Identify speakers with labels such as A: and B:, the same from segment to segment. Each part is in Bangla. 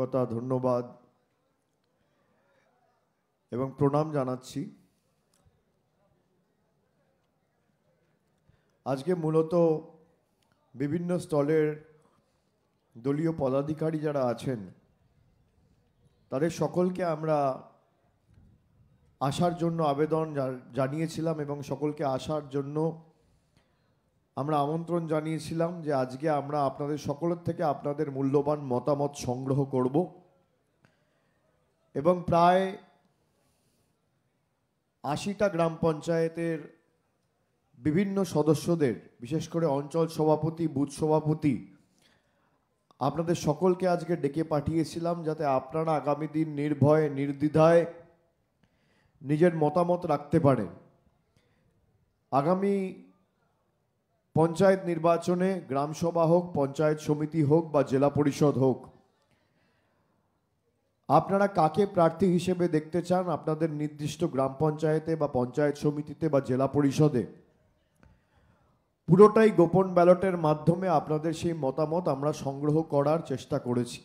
A: কথা ধন্যবাদ এবং প্রণাম জানাচ্ছি আজকে মূলত বিভিন্ন স্থলের দলীয় পদাধিকারী যারা আছেন তাদের সকলকে আমরা আসার জন্য আবেদন জানিয়েছিলাম এবং সকলকে আসার জন্য আমরা আমন্ত্রণ জানিয়েছিলাম যে আজকে আমরা আপনাদের সকলের থেকে আপনাদের মূল্যবান মতামত সংগ্রহ করব এবং প্রায় আশিটা গ্রাম পঞ্চায়েতের বিভিন্ন সদস্যদের বিশেষ করে অঞ্চল সভাপতি বুথ সভাপতি আপনাদের সকলকে আজকে ডেকে পাঠিয়েছিলাম যাতে আপনারা আগামী দিন নির্ভয়ে নির্দ্বিধায় নিজের মতামত রাখতে পারেন আগামী পঞ্চায়েত নির্বাচনে গ্রামসভা হোক পঞ্চায়েত সমিতি হোক বা জেলা পরিষদ হোক আপনারা কাকে প্রার্থী হিসেবে দেখতে চান আপনাদের নির্দিষ্ট গ্রাম পঞ্চায়েতে বা পঞ্চায়েত সমিতিতে বা জেলা পরিষদে পুরোটাই গোপন ব্যালটের মাধ্যমে আপনাদের সেই মতামত আমরা সংগ্রহ করার চেষ্টা করেছি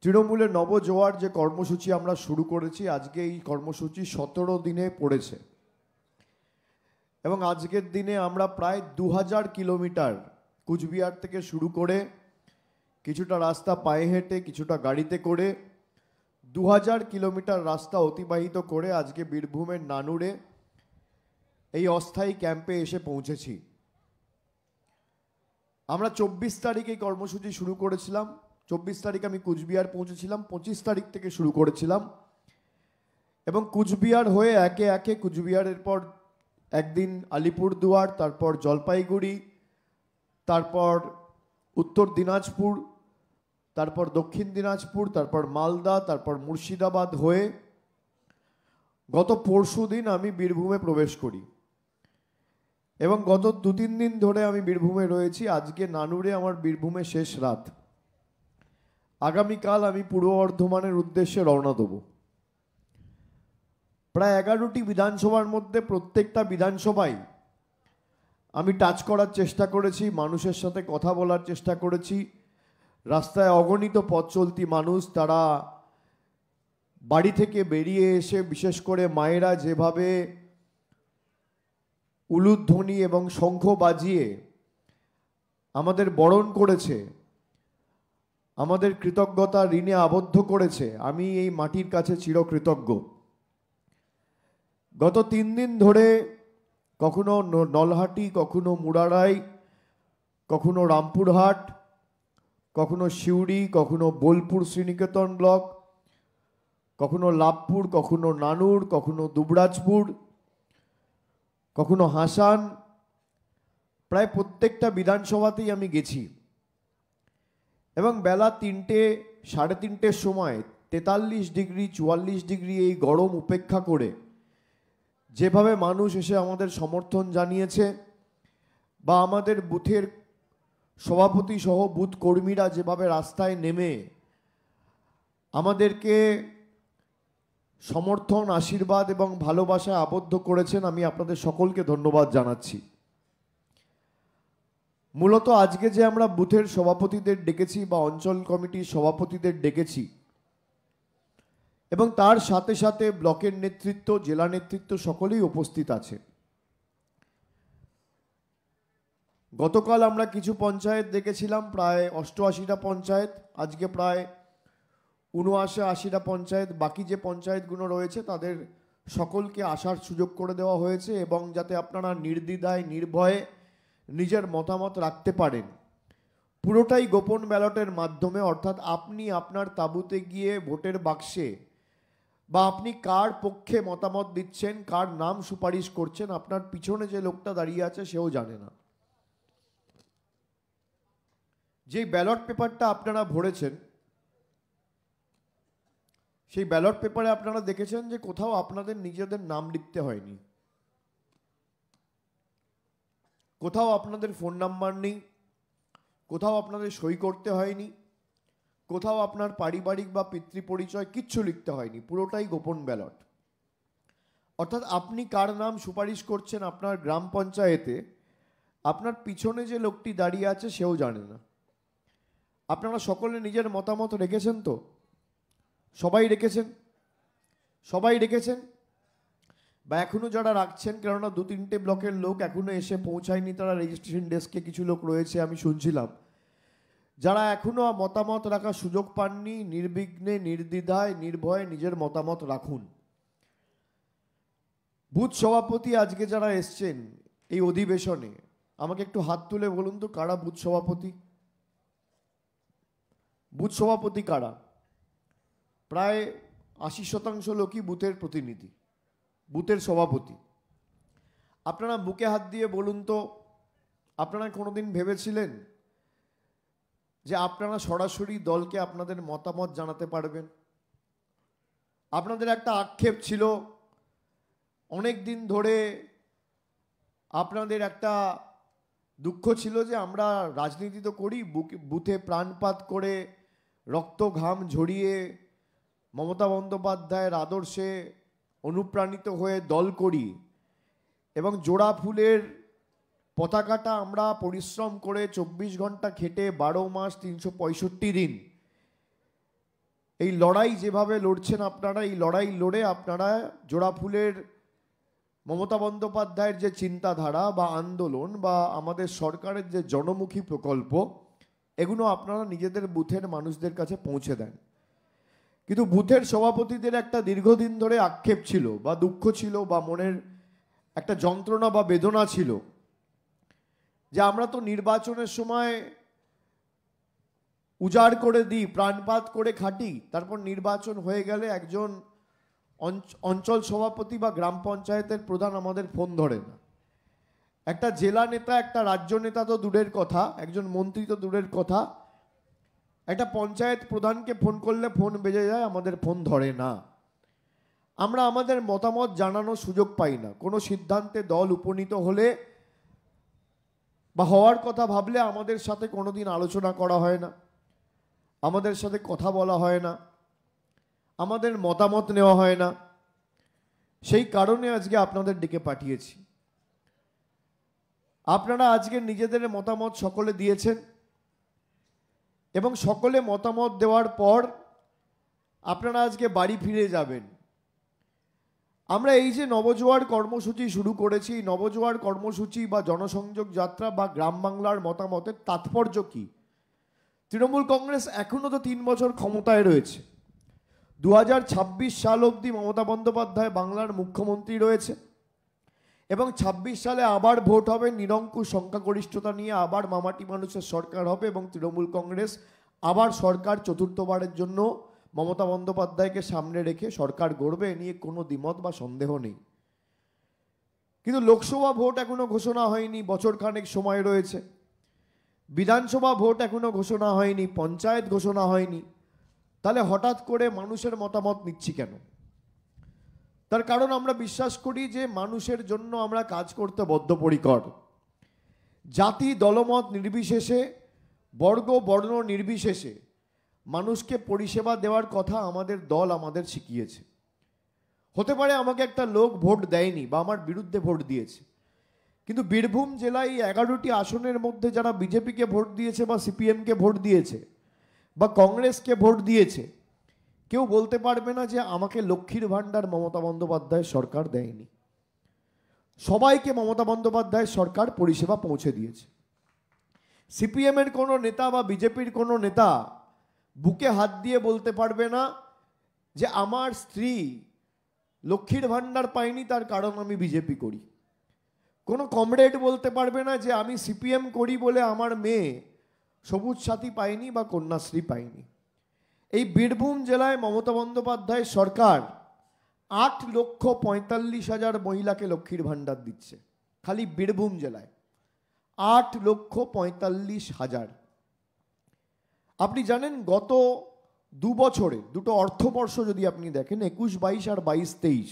A: তৃণমূলে নবজোয়ার যে কর্মসূচি আমরা শুরু করেছি আজকে এই কর্মসূচি সতেরো দিনে পড়েছে এবং আজকের দিনে আমরা প্রায় দু হাজার কিলোমিটার কুচবিহার থেকে শুরু করে কিছুটা রাস্তা পায়ে হেঁটে কিছুটা গাড়িতে করে দু হাজার কিলোমিটার রাস্তা অতিবাহিত করে আজকে বীরভূমের নানুরে এই অস্থায়ী ক্যাম্পে এসে পৌঁছেছি আমরা চব্বিশ তারিখে কর্মসূচি শুরু করেছিলাম চব্বিশ তারিখ আমি কুচবিহার পৌঁছেছিলাম পঁচিশ তারিখ থেকে শুরু করেছিলাম এবং কুচবিহার হয়ে একে একে কুচবিহারের পর একদিন আলিপুরদুয়ার তারপর জলপাইগুড়ি তারপর উত্তর দিনাজপুর তারপর দক্ষিণ দিনাজপুর তারপর মালদা তারপর মুর্শিদাবাদ হয়ে গত পরশু দিন আমি বীরভূমে প্রবেশ করি এবং গত দু তিন দিন ধরে আমি বীরভূমে রয়েছি আজকে নানুরে আমার বীরভূমে শেষ রাত আগামীকাল আমি পূর্ব বর্ধমানের উদ্দেশ্যে রওনা দেবো প্রায় এগারোটি বিধানসভার মধ্যে প্রত্যেকটা বিধানসভায় আমি টাচ করার চেষ্টা করেছি মানুষের সাথে কথা বলার চেষ্টা করেছি রাস্তায় অগণিত পথ চলতি মানুষ তারা বাড়ি থেকে বেরিয়ে এসে বিশেষ করে মায়েরা যেভাবে উলুধ্বনি এবং শঙ্খ বাজিয়ে আমাদের বরণ করেছে আমাদের কৃতজ্ঞতা ঋণে আবদ্ধ করেছে আমি এই মাটির কাছে চিরকৃতজ্ঞ গত তিন দিন ধরে কখনো নলহাটি কখনো মুরারাই কখনো রামপুরহাট কখনো সিউড়ি কখনো বোলপুর শ্রীনিকেতন ব্লক কখনো লাভপুর কখনো নানুর কখনো দুবরাজপুর কখনো হাসান প্রায় প্রত্যেকটা বিধানসভাতেই আমি গেছি এবং বেলা তিনটে সাড়ে তিনটের সময় তেতাল্লিশ ডিগ্রি চুয়াল্লিশ ডিগ্রি এই গরম উপেক্ষা করে যেভাবে মানুষ এসে আমাদের সমর্থন জানিয়েছে বা আমাদের বুথের সভাপতি সহ বুথ কর্মীরা যেভাবে রাস্তায় নেমে আমাদেরকে সমর্থন আশীর্বাদ এবং ভালোবাসায় আবদ্ধ করেছেন আমি আপনাদের সকলকে ধন্যবাদ জানাচ্ছি মূলত আজকে যে আমরা বুথের সভাপতিদের ডেকেছি বা অঞ্চল কমিটির সভাপতিদের ডেকেছি এবং তার সাথে সাথে ব্লকের নেতৃত্ব জেলা নেতৃত্ব সকলেই উপস্থিত আছে গতকাল আমরা কিছু পঞ্চায়েত দেখেছিলাম প্রায় অষ্টআশিটা পঞ্চায়েত আজকে প্রায় ঊনআশি আশিটা পঞ্চায়েত বাকি যে পঞ্চায়েতগুলো রয়েছে তাদের সকলকে আসার সুযোগ করে দেওয়া হয়েছে এবং যাতে আপনারা নির্দ্বিধায় নির্ভয়ে নিজের মতামত রাখতে পারেন পুরোটাই গোপন ব্যালটের মাধ্যমে অর্থাৎ আপনি আপনার তাঁবুতে গিয়ে ভোটের বাক্সে বা আপনি কার পক্ষে মতামত দিচ্ছেন কার নাম সুপারিশ করছেন আপনার পিছনে যে লোকটা দাঁড়িয়ে আছে সেও জানে না যে ব্যালট পেপারটা আপনারা ভরেছেন সেই ব্যালট পেপারে আপনারা দেখেছেন যে কোথাও আপনাদের নিজেদের নাম লিখতে হয়নি কোথাও আপনাদের ফোন নাম্বার নেই কোথাও আপনাদের সই করতে হয়নি কোথাও আপনার পারিবারিক বা পিতৃ পরিচয় কিচ্ছু লিখতে হয়নি পুরোটাই গোপন ব্যালট অর্থাৎ আপনি কার নাম সুপারিশ করছেন আপনার গ্রাম পঞ্চায়েতে আপনার পিছনে যে লোকটি দাঁড়িয়ে আছে সেও জানে না আপনারা সকলে নিজের মতামত রেখেছেন তো সবাই রেখেছেন সবাই রেখেছেন বা এখনও যারা রাখছেন কেননা দু তিনটে ব্লকের লোক এখনও এসে পৌঁছায়নি তারা রেজিস্ট্রেশন ডেস্কে কিছু লোক রয়েছে আমি শুনছিলাম যারা এখনও মতামত রাখার সুযোগ পাননি নির্বিঘ্নে নির্দ্বিধায় নির্ভয়ে নিজের মতামত রাখুন বুথ সভাপতি আজকে যারা এসছেন এই অধিবেশনে আমাকে একটু হাত তুলে বলুন তো কারা বুথ সভাপতি বুথ সভাপতি কারা প্রায় আশি শতাংশ লোকই বুথের প্রতিনিধি বুথের সভাপতি আপনারা বুকে হাত দিয়ে বলুন তো আপনারা কোনোদিন ভেবেছিলেন যে আপনারা সরাসরি দলকে আপনাদের মতামত জানাতে পারবেন আপনাদের একটা আক্ষেপ ছিল অনেক দিন ধরে আপনাদের একটা দুঃখ ছিল যে আমরা রাজনীতি তো করি বুথে প্রাণপাত করে রক্ত ঘাম ঝরিয়ে মমতা বন্দ্যোপাধ্যায়ের আদর্শে অনুপ্রাণিত হয়ে দল করি এবং জোড়া ফুলের পতাকাটা আমরা পরিশ্রম করে চব্বিশ ঘন্টা খেটে বারো মাস তিনশো পঁয়ষট্টি দিন এই লড়াই যেভাবে লড়ছেন আপনারা এই লড়াই লড়ে আপনারা জোড়াফুলের মমতা বন্দ্যোপাধ্যায়ের যে চিন্তাধারা বা আন্দোলন বা আমাদের সরকারের যে জনমুখী প্রকল্প এগুলো আপনারা নিজেদের বুথের মানুষদের কাছে পৌঁছে দেন কিন্তু বুথের সভাপতিদের একটা দীর্ঘদিন ধরে আক্ষেপ ছিল বা দুঃখ ছিল বা মনের একটা যন্ত্রণা বা বেদনা ছিল যে আমরা তো নির্বাচনের সময় উজাড় করে দিই প্রাণপাত করে খাটি তারপর নির্বাচন হয়ে গেলে একজন অঞ্চল সভাপতি বা গ্রাম পঞ্চায়েতের প্রধান আমাদের ফোন ধরে না একটা জেলা নেতা একটা রাজ্য নেতা তো দূরের কথা একজন মন্ত্রী তো দূরের কথা একটা পঞ্চায়েত প্রধানকে ফোন করলে ফোন বেজে যায় আমাদের ফোন ধরে না আমরা আমাদের মতামত জানানোর সুযোগ পাই না কোনো সিদ্ধান্তে দল উপনীত হলে বা হওয়ার কথা ভাবলে আমাদের সাথে কোনো দিন আলোচনা করা হয় না আমাদের সাথে কথা বলা হয় না আমাদের মতামত নেওয়া হয় না সেই কারণে আজকে আপনাদের ডেকে পাঠিয়েছি আপনারা আজকে নিজেদের মতামত সকলে দিয়েছেন এবং সকলে মতামত দেওয়ার পর আপনারা আজকে বাড়ি ফিরে যাবেন আমরা এই যে নবজোয়ার কর্মসূচি শুরু করেছি নবজোয়ার কর্মসূচি বা জনসংযোগ যাত্রা বা গ্রাম বাংলার মতামতের তাৎপর্য কি তৃণমূল কংগ্রেস এখনও তো তিন বছর ক্ষমতায় রয়েছে দু সাল অবধি মমতা বন্দ্যোপাধ্যায় বাংলার মুখ্যমন্ত্রী রয়েছে এবং ২৬ সালে আবার ভোট হবে নিরঙ্কুশ সংখ্যাগরিষ্ঠতা নিয়ে আবার মামাটি মানুষের সরকার হবে এবং তৃণমূল কংগ্রেস আবার সরকার চতুর্থবারের জন্য মমতা বন্দ্যোপাধ্যায়কে সামনে রেখে সরকার গড়বে নিয়ে কোনো দ্বিমত বা সন্দেহ নেই কিন্তু লোকসভা ভোট এখনও ঘোষণা হয়নি বছর খানেক সময় রয়েছে বিধানসভা ভোট এখনও ঘোষণা হয়নি পঞ্চায়েত ঘোষণা হয়নি তাহলে হঠাৎ করে মানুষের মতামত নিচ্ছি কেন তার কারণ আমরা বিশ্বাস করি যে মানুষের জন্য আমরা কাজ করতে বদ্ধপরিকর জাতি দলমত নির্বিশেষে বর্গ বর্ণ নির্বিশেষে মানুষকে পরিষেবা দেওয়ার কথা আমাদের দল আমাদের শিখিয়েছে হতে পারে আমাকে একটা লোক ভোট দেয়নি বা আমার বিরুদ্ধে ভোট দিয়েছে কিন্তু বীরভূম জেলায় এই এগারোটি আসনের মধ্যে যারা বিজেপিকে ভোট দিয়েছে বা সিপিএমকে ভোট দিয়েছে বা কংগ্রেসকে ভোট দিয়েছে কেউ বলতে পারবে না যে আমাকে লক্ষ্মীর ভাণ্ডার মমতা বন্দ্যোপাধ্যায় সরকার দেয়নি সবাইকে মমতা বন্দ্যোপাধ্যায় সরকার পরিষেবা পৌঁছে দিয়েছে সিপিএমের কোনো নেতা বা বিজেপির কোনো নেতা বুকে হাত দিয়ে বলতে পারবে না যে আমার স্ত্রী লক্ষ্মীর ভাণ্ডার পাইনি তার কারণ আমি বিজেপি করি কোনো কমরেড বলতে পারবে না যে আমি সিপিএম করি বলে আমার মেয়ে সবুজ সাথী পায়নি বা কন্যাশ্রী পায়নি এই বীরভূম জেলায় মমতা বন্দ্যোপাধ্যায় সরকার আট লক্ষ পঁয়তাল্লিশ হাজার মহিলাকে লক্ষ্মীর ভাণ্ডার দিচ্ছে খালি বীরভূম জেলায় আট লক্ষ পঁয়তাল্লিশ হাজার আপনি জানেন গত দু বছরে দুটো অর্থবর্ষ যদি আপনি দেখেন একুশ বাইশ আর বাইশ তেইশ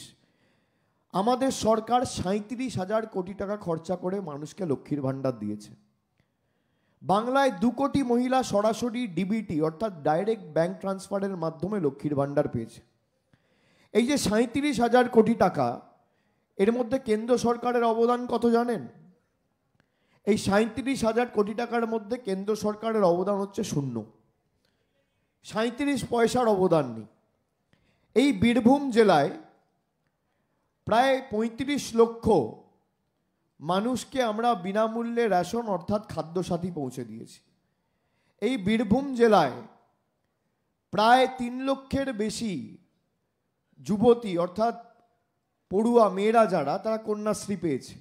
A: আমাদের সরকার সাঁত্রিশ হাজার কোটি টাকা খরচা করে মানুষকে লক্ষ্মীর ভাণ্ডার দিয়েছে বাংলায় দু কোটি মহিলা সরাসরি ডিবিটি অর্থাৎ ডাইরেক্ট ব্যাংক ট্রান্সফারের মাধ্যমে লক্ষ্মীর ভাণ্ডার পেয়েছে এই যে সাঁত্রিশ হাজার কোটি টাকা এর মধ্যে কেন্দ্র সরকারের অবদান কত জানেন এই সাঁত্রিশ হাজার কোটি টাকার মধ্যে কেন্দ্র সরকারের অবদান হচ্ছে শূন্য সাঁত্রিশ পয়সার অবদান নেই এই বীরভূম জেলায় প্রায় ৩৫ লক্ষ মানুষকে আমরা বিনামূল্যে রেশন অর্থাৎ খাদ্যসাথী পৌঁছে দিয়েছি এই বীরভূম জেলায় প্রায় তিন লক্ষের বেশি যুবতী অর্থাৎ পড়ুয়া মেয়েরা যারা তারা কন্যাশ্রী পেয়েছে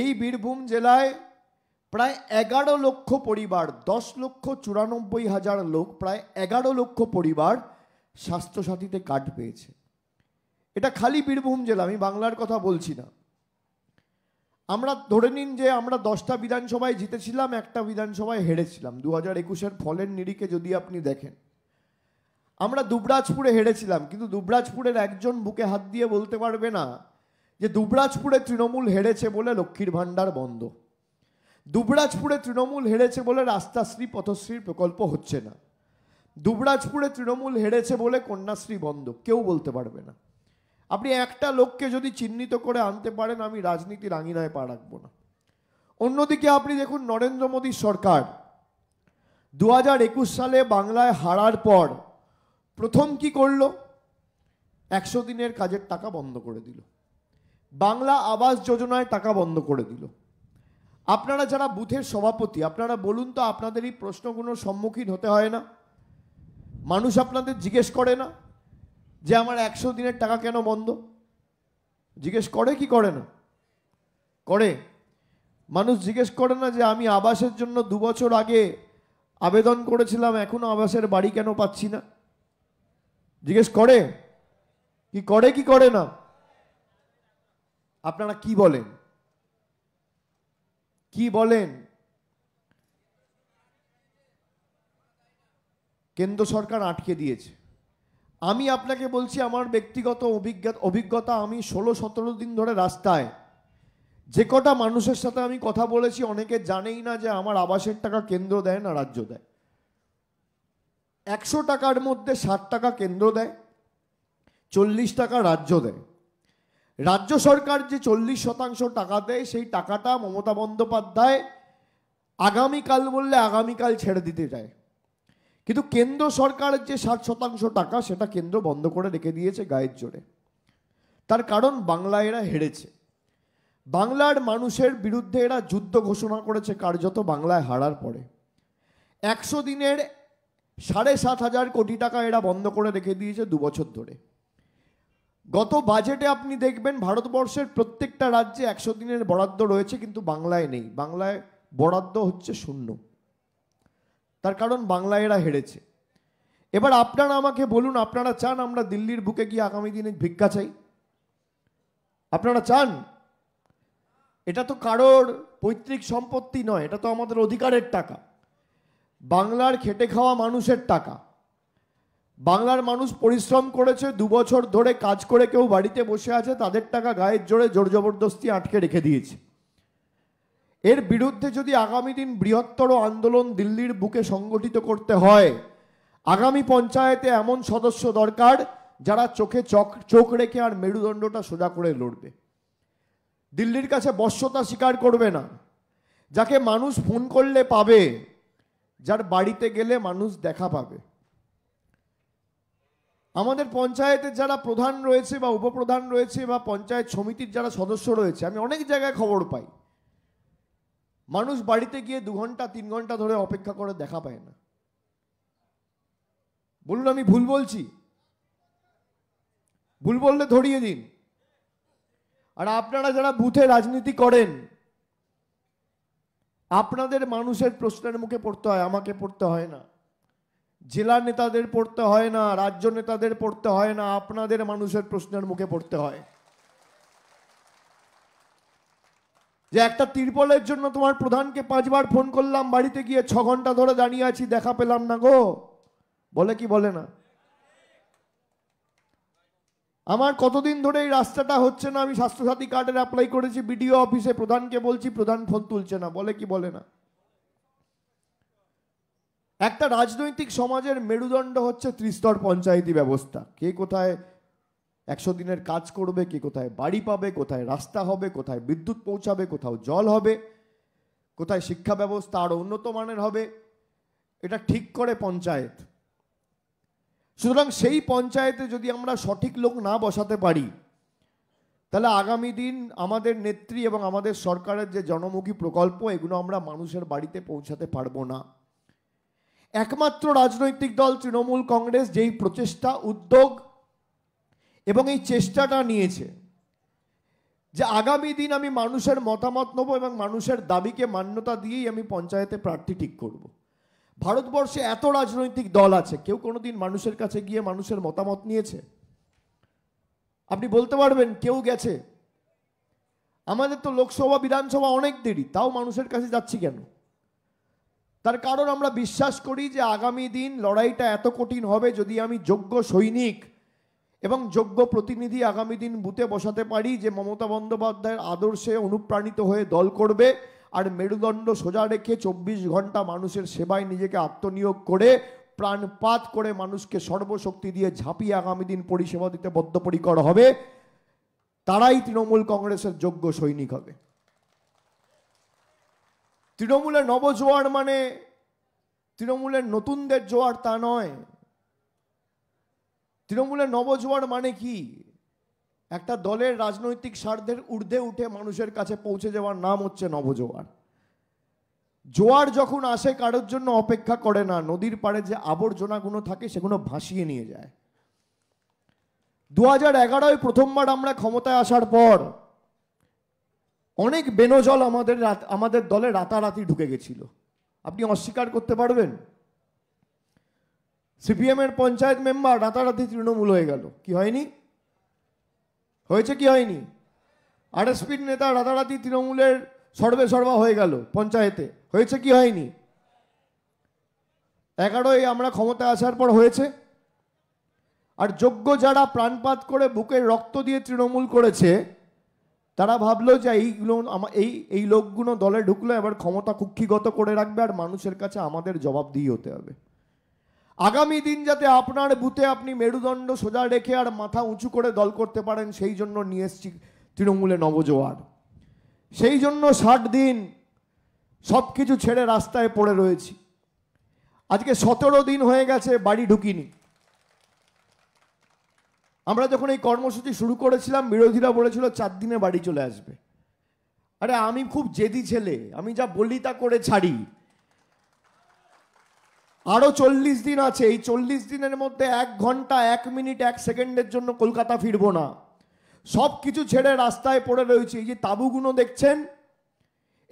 A: এই বীরভূম জেলায় প্রায় এগারো লক্ষ পরিবার দশ লক্ষ চুরানব্বই হাজার লোক প্রায় এগারো লক্ষ পরিবার স্বাস্থ্যসাথীতে কার্ড পেয়েছে এটা খালি বীরভূম জেলা আমি বাংলার কথা বলছি না আমরা ধরে নিন যে আমরা দশটা বিধানসভায় জিতেছিলাম একটা বিধানসভায় হেরেছিলাম দু হাজার একুশের ফলের নিরিখে যদি আপনি দেখেন আমরা দুবরাজপুরে হেরেছিলাম কিন্তু দুবরাজপুরের একজন বুকে হাত দিয়ে বলতে পারবে না যে দুবরাজপুরে তৃণমূল হেরেছে বলে লক্ষ্মীর ভাণ্ডার বন্ধ দুবরাজপুরে তৃণমূল হেরেছে বলে রাস্তাশ্রী পথশ্রীর প্রকল্প হচ্ছে না দুবরাজপুরে তৃণমূল হেরেছে বলে কন্যাশ্রী বন্ধ কেউ বলতে পারবে না আপনি একটা লোককে যদি চিহ্নিত করে আনতে পারেন আমি রাজনীতির রাঙিনায় পা রাখবো না অন্যদিকে আপনি দেখুন নরেন্দ্র মোদী সরকার দু সালে বাংলায় হারার পর প্রথম কি করল একশো দিনের কাজের টাকা বন্ধ করে দিল বাংলা আবাস যোজনায় টাকা বন্ধ করে দিল আপনারা যারা বুথের সভাপতি আপনারা বলুন তো আপনাদের এই প্রশ্নগুলোর সম্মুখীন হতে হয় না মানুষ আপনাদের জিজ্ঞেস করে না যে আমার একশো দিনের টাকা কেন বন্ধ জিজ্ঞেস করে কি করে না করে মানুষ জিজ্ঞেস করে না যে আমি আবাসের জন্য দু বছর আগে আবেদন করেছিলাম এখনও আবাসের বাড়ি কেন পাচ্ছি না জিজ্ঞেস করে কি করে কি করে না আপনারা কি বলেন কি বলেন কেন্দ্র সরকার আটকে দিয়েছে আমি আপনাকে বলছি আমার ব্যক্তিগত অভিজ্ঞতা অভিজ্ঞতা আমি ষোলো সতেরো দিন ধরে রাস্তায় যে কটা মানুষের সাথে আমি কথা বলেছি অনেকে জানেই না যে আমার আবাসের টাকা কেন্দ্র দেয় না রাজ্য দেয় একশো টাকার মধ্যে ষাট টাকা কেন্দ্র দেয় চল্লিশ টাকা রাজ্য দেয় রাজ্য সরকার যে চল্লিশ শতাংশ টাকা দেয় সেই টাকাটা মমতা বন্দ্যোপাধ্যায় আগামীকাল বললে আগামীকাল ছেড়ে দিতে চায় কিন্তু কেন্দ্র সরকারের যে ষাট শতাংশ টাকা সেটা কেন্দ্র বন্ধ করে রেখে দিয়েছে গায়ের জোরে তার কারণ বাংলা এরা হেরেছে বাংলার মানুষের বিরুদ্ধে এরা যুদ্ধ ঘোষণা করেছে কার্যত বাংলায় হারার পরে একশো দিনের সাড়ে সাত হাজার কোটি টাকা এরা বন্ধ করে রেখে দিয়েছে দু বছর ধরে গত বাজেটে আপনি দেখবেন ভারতবর্ষের প্রত্যেকটা রাজ্যে একশো দিনের বরাদ্দ রয়েছে কিন্তু বাংলায় নেই বাংলায় বরাদ্দ হচ্ছে শূন্য তার কারণ বাংলা এরা হেরেছে এবার আপনারা আমাকে বলুন আপনারা চান আমরা দিল্লির বুকে গিয়ে আগামী দিনে ভিক্ষা চাই আপনারা চান এটা তো কারোর পৈতৃক সম্পত্তি নয় এটা তো আমাদের অধিকারের টাকা বাংলার খেটে খাওয়া মানুষের টাকা বাংলার মানুষ পরিশ্রম করেছে দু বছর ধরে কাজ করে কেউ বাড়িতে বসে আছে তাদের টাকা গায়ের জোরে জোর জবরদস্তি আটকে রেখে দিয়েছে এর বিরুদ্ধে যদি আগামী দিন বৃহত্তর আন্দোলন দিল্লির বুকে সংগঠিত করতে হয় আগামী পঞ্চায়েতে এমন সদস্য দরকার যারা চোখে চোখ চোখ রেখে আর মেরুদণ্ডটা সোজা করে লড়বে দিল্লির কাছে বশ্যতা স্বীকার করবে না যাকে মানুষ ফোন করলে পাবে যার বাড়িতে গেলে মানুষ দেখা পাবে আমাদের পঞ্চায়েতের যারা প্রধান রয়েছে বা উপপ্রধান রয়েছে বা পঞ্চায়েত সমিতির যারা সদস্য রয়েছে আমি অনেক জায়গায় খবর পাই মানুষ বাড়িতে গিয়ে দু ঘন্টা তিন ঘন্টা ধরে অপেক্ষা করে দেখা পায় না বলুন আমি ভুল বলছি ভুল বললে ধরিয়ে দিন আর আপনারা যারা বুথে রাজনীতি করেন আপনাদের মানুষের প্রশ্নের মুখে পড়তে হয় আমাকে পড়তে হয় না জেলা নেতাদের পড়তে হয় না রাজ্য নেতাদের পড়তে হয় না আপনাদের মানুষের প্রশ্নের মুখে পড়তে হয় যে একটা তিরপলের জন্য তোমার প্রধানকে পাঁচবার ফোন করলাম বাড়িতে গিয়ে ছ ঘন্টা ধরে দাঁড়িয়ে আছি দেখা পেলাম না গো বলে কি বলে না আমার কতদিন ধরে এই রাস্তাটা হচ্ছে না আমি স্বাস্থ্যসাথী কার্ডের অ্যাপ্লাই করেছি বিডিও অফিসে প্রধানকে বলছি প্রধান ফোন তুলছে না বলে কি বলে না একটা রাজনৈতিক সমাজের মেরুদণ্ড হচ্ছে ত্রিস্তর পঞ্চায়েতি ব্যবস্থা কে কোথায় একশো দিনের কাজ করবে কে কোথায় বাড়ি পাবে কোথায় রাস্তা হবে কোথায় বিদ্যুৎ পৌঁছাবে কোথাও জল হবে কোথায় শিক্ষা ব্যবস্থা আরও উন্নত মানের হবে এটা ঠিক করে পঞ্চায়েত সুতরাং সেই পঞ্চায়েতে যদি আমরা সঠিক লোক না বসাতে পারি তাহলে আগামী দিন আমাদের নেত্রী এবং আমাদের সরকারের যে জনমুখী প্রকল্প এগুলো আমরা মানুষের বাড়িতে পৌঁছাতে পারবো না একমাত্র রাজনৈতিক দল তৃণমূল কংগ্রেস যেই প্রচেষ্টা উদ্যোগ এবং এই চেষ্টাটা নিয়েছে যে আগামী দিন আমি মানুষের মতামত নেব এবং মানুষের দাবিকে মান্যতা দিয়েই আমি পঞ্চায়েতে প্রার্থী ঠিক করব। ভারতবর্ষে এত রাজনৈতিক দল আছে কেউ কোনো দিন মানুষের কাছে গিয়ে মানুষের মতামত নিয়েছে আপনি বলতে পারবেন কেউ গেছে আমাদের তো লোকসভা বিধানসভা অনেক দেরি তাও মানুষের কাছে যাচ্ছি কেন তার কারণ আমরা বিশ্বাস করি যে আগামী দিন লড়াইটা এত কঠিন হবে যদি আমি যোগ্য সৈনিক এবং যোগ্য প্রতিনিধি আগামী দিন বুথে বসাতে পারি যে মমতা বন্দ্যোপাধ্যায়ের আদর্শে অনুপ্রাণিত হয়ে দল করবে আর মেরুদণ্ড সোজা রেখে চব্বিশ ঘন্টা মানুষের সেবায় নিজেকে আত্মনিয়োগ করে প্রাণপাত করে মানুষকে সর্বশক্তি দিয়ে ঝাঁপিয়ে আগামী দিন পরিষেবা দিতে বদ্ধপরিকর হবে তারাই তৃণমূল কংগ্রেসের যোগ্য সৈনিক হবে তৃণমূলের নবজোয়ার মানে তৃণমূলের নতুনদের জোয়ার তা নয় তৃণমূলের নবজোয়ার মানে কি একটা দলের রাজনৈতিক স্বার্থের ঊর্ধ্বে উঠে মানুষের কাছে পৌঁছে যাওয়ার নাম হচ্ছে নবজোয়ার জোয়ার যখন আসে কারোর জন্য অপেক্ষা করে না নদীর পাড়ে যে আবর্জনাগুলো থাকে সেগুলো ভাসিয়ে নিয়ে যায় দু হাজার এগারোয় প্রথমবার আমরা ক্ষমতায় আসার পর অনেক বেনোজল আমাদের আমাদের দলে রাতারাতি ঢুকে গেছিল আপনি অস্বীকার করতে পারবেন সিপিএমের পঞ্চায়েত মেম্বার রাতারাতি তৃণমূল হয়ে গেল কি হয়নি হয়েছে কি হয়নি আরএসপির নেতা রাতারাতি তৃণমূলের সর্বে সর্বা হয়ে গেল পঞ্চায়েতে হয়েছে কি হয়নি এগারোই আমরা ক্ষমতা আসার পর হয়েছে আর যোগ্য যারা প্রাণপাত করে বুকের রক্ত দিয়ে তৃণমূল করেছে তারা ভাবলো যে এইগুলো এই এই লোকগুলো দলে ঢুকলো এবার ক্ষমতা কুক্ষিগত করে রাখবে আর মানুষের কাছে আমাদের জবাবদিহি হতে হবে আগামী দিন যাতে আপনার বুথে আপনি মেরুদণ্ড সোজা রেখে আর মাথা উঁচু করে দল করতে পারেন সেই জন্য নিয়ে এসছি তৃণমূলে নবজোয়ার সেই জন্য ষাট দিন সব কিছু ছেড়ে রাস্তায় পড়ে রয়েছি আজকে সতেরো দিন হয়ে গেছে বাড়ি ঢুকিনি আমরা যখন এই কর্মসূচি শুরু করেছিলাম বিরোধীরা বলেছিল চার দিনে বাড়ি চলে আসবে আরে আমি খুব জেদি ছেলে আমি যা বলি তা করে ছাড়ি আরও চল্লিশ দিন আছে এই চল্লিশ দিনের মধ্যে এক ঘন্টা এক মিনিট এক সেকেন্ডের জন্য কলকাতা ফিরবো না সব কিছু ছেড়ে রাস্তায় পড়ে রয়েছে এই যে তাবুগুনো দেখছেন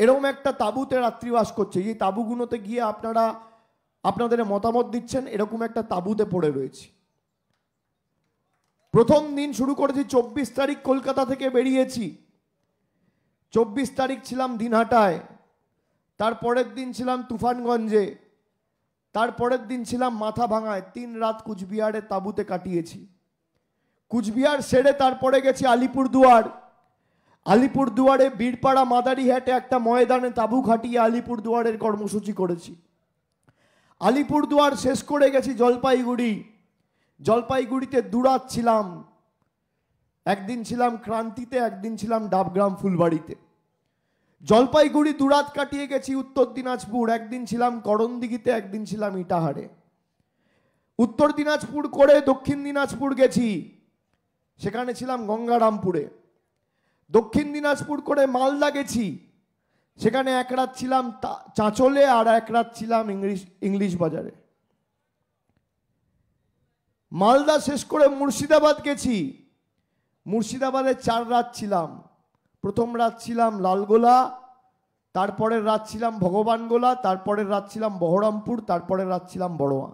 A: এরকম একটা তাঁবুতে রাত্রিবাস করছে এই তাবুগুনোতে গিয়ে আপনারা আপনাদের মতামত দিচ্ছেন এরকম একটা তাঁবুতে পড়ে রয়েছে প্রথম দিন শুরু করেছি চব্বিশ তারিখ কলকাতা থেকে বেরিয়েছি চব্বিশ তারিখ ছিলাম দিনহাটায় তার পরের দিন ছিলাম তুফানগঞ্জে তার পরের দিন ছিলাম মাথা ভাঙায় তিন রাত কুচবিহারে তাঁবুতে কাটিয়েছি কুচবিহার সেরে তারপরে গেছি আলিপুরদুয়ার আলিপুরদুয়ারে বীরপাড়া মাদারিহাটে একটা ময়দানে তাঁবু খাটিয়ে আলিপুরদুয়ারের কর্মসূচি করেছি আলিপুরদুয়ার শেষ করে গেছি জলপাইগুড়ি জলপাইগুড়িতে দুরাত ছিলাম একদিন ছিলাম ক্রান্তিতে একদিন ছিলাম ডাবগ্রাম ফুলবাড়িতে জলপাইগুড়ি দুরাত কাটিয়ে গেছি উত্তর দিনাজপুর একদিন ছিলাম করণদিঘিতে একদিন ছিলাম ইটাহারে উত্তর দিনাজপুর করে দক্ষিণ দিনাজপুর গেছি সেখানে ছিলাম গঙ্গারামপুরে দক্ষিণ দিনাজপুর করে মালদা গেছি সেখানে এক রাত ছিলাম চাঁচলে আর এক রাত ছিলাম ইংলিশ ইংলিশ বাজারে মালদা শেষ করে মুর্শিদাবাদ গেছি মুর্শিদাবাদে চার রাত ছিলাম প্রথম রাত ছিলাম লালগোলা তারপরের রাত ছিলাম ভগবানগোলা তারপরের রাত ছিলাম বহরমপুর তারপরের রাত ছিলাম বড়োয়া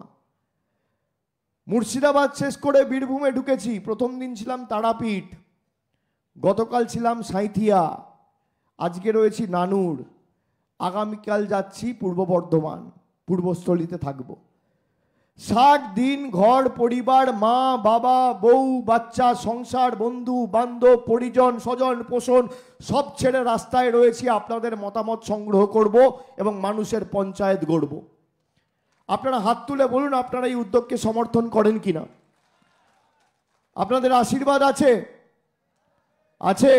A: মুর্শিদাবাদ শেষ করে বীরভূমে ঢুকেছি প্রথম দিন ছিলাম তারাপীঠ গতকাল ছিলাম সাঁথিয়া আজকে রয়েছি নানুর আগামীকাল যাচ্ছি পূর্ব বর্ধমান পূর্বস্থলীতে থাকবো ষাট দিন ঘর পরিবার মা বাবা বউ বাচ্চা সংসার বন্ধু বান্ধব পরিজন স্বজন পোষণ সব ছেড়ে রাস্তায় রয়েছি আপনাদের মতামত সংগ্রহ করব এবং মানুষের পঞ্চায়েত গড়ব আপনারা হাত তুলে বলুন আপনারা এই উদ্যোগকে সমর্থন করেন কি না আপনাদের আশীর্বাদ আছে আছে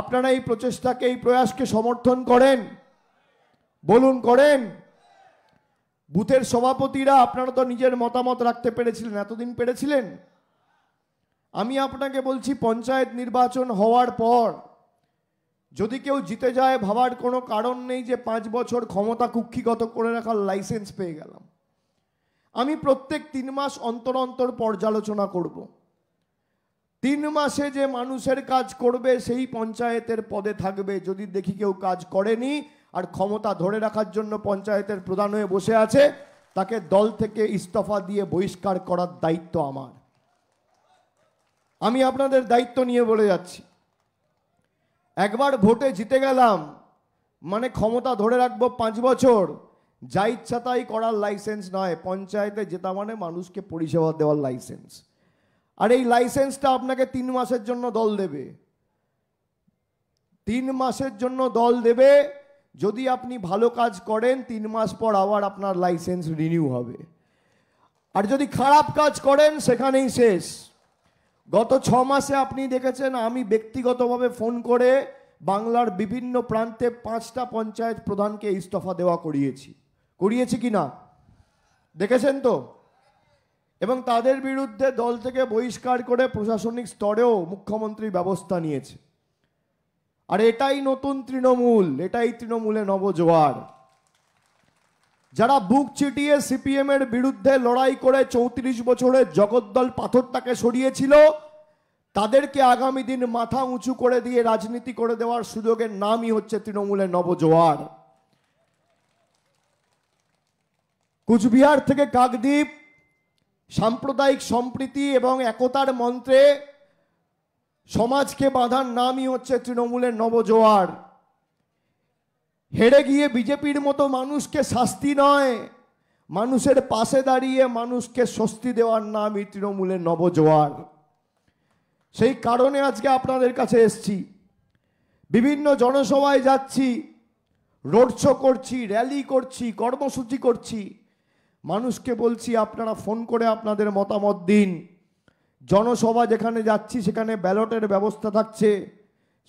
A: আপনারা এই প্রচেষ্টাকে এই প্রয়াসকে সমর্থন করেন বলুন করেন বুথের সভাপতিরা আপনারা তো নিজের মতামত রাখতে পেরেছিলেন এতদিন পেরেছিলেন আমি আপনাকে বলছি পঞ্চায়েত নির্বাচন হওয়ার পর যদি কেউ জিতে যায় ভাবার কোনো কারণ নেই যে পাঁচ বছর ক্ষমতা কুক্ষিগত করে রাখার লাইসেন্স পেয়ে গেলাম আমি প্রত্যেক তিন মাস অন্তর অন্তর পর্যালোচনা করব তিন মাসে যে মানুষের কাজ করবে সেই পঞ্চায়েতের পদে থাকবে যদি দেখি কেউ কাজ করেনি আর ক্ষমতা ধরে রাখার জন্য পঞ্চায়েতের প্রধান হয়ে বসে আছে তাকে দল থেকে ইস্তফা দিয়ে বহিষ্কার করার দায়িত্ব আমার আমি আপনাদের দায়িত্ব নিয়ে বলে যাচ্ছি একবার ভোটে জিতে গেলাম মানে ক্ষমতা ধরে রাখবো পাঁচ বছর যা ইচ্ছা তাই করার লাইসেন্স নয় পঞ্চায়েতে যেতা মানে মানুষকে পরিষেবা দেওয়ার লাইসেন্স আর এই লাইসেন্সটা আপনাকে তিন মাসের জন্য দল দেবে তিন মাসের জন্য দল দেবে যদি আপনি ভালো কাজ করেন তিন মাস পর আবার আপনার লাইসেন্স রিনিউ হবে আর যদি খারাপ কাজ করেন সেখানেই শেষ গত ছ মাসে আপনি দেখেছেন আমি ব্যক্তিগতভাবে ফোন করে বাংলার বিভিন্ন প্রান্তে পাঁচটা পঞ্চায়েত প্রধানকে ইস্তফা দেওয়া করিয়েছি করিয়েছি কি না দেখেছেন তো এবং তাদের বিরুদ্ধে দল থেকে বহিষ্কার করে প্রশাসনিক স্তরেও মুখ্যমন্ত্রী ব্যবস্থা নিয়েছে আর এটাই নতুন তৃণমূল এটাই তৃণমূলে নবজোয়ার যারা বুক চিটিয়ে সিপিএমের বিরুদ্ধে লড়াই করে চৌত্রিশ বছরের জগদ্দল পাথরটাকে সরিয়েছিল তাদেরকে আগামী দিন মাথা উঁচু করে দিয়ে রাজনীতি করে দেওয়ার সুযোগের নামই হচ্ছে তৃণমূলের নবজোয়ার কুচবিহার থেকে কাকদ্বীপ সাম্প্রদায়িক সম্প্রীতি এবং একতার মন্ত্রে সমাজকে বাঁধার নামই হচ্ছে তৃণমূলের নবজোয়ার হেরে গিয়ে বিজেপির মতো মানুষকে শাস্তি নয় মানুষের পাশে দাঁড়িয়ে মানুষকে স্বস্তি দেওয়ার নামই তৃণমূলের নবজোয়ার সেই কারণে আজকে আপনাদের কাছে এসছি বিভিন্ন জনসভায় যাচ্ছি রোড শো করছি র্যালি করছি কর্মসূচি করছি মানুষকে বলছি আপনারা ফোন করে আপনাদের মতামত দিন জনসভা যেখানে যাচ্ছি সেখানে ব্যালটের ব্যবস্থা থাকছে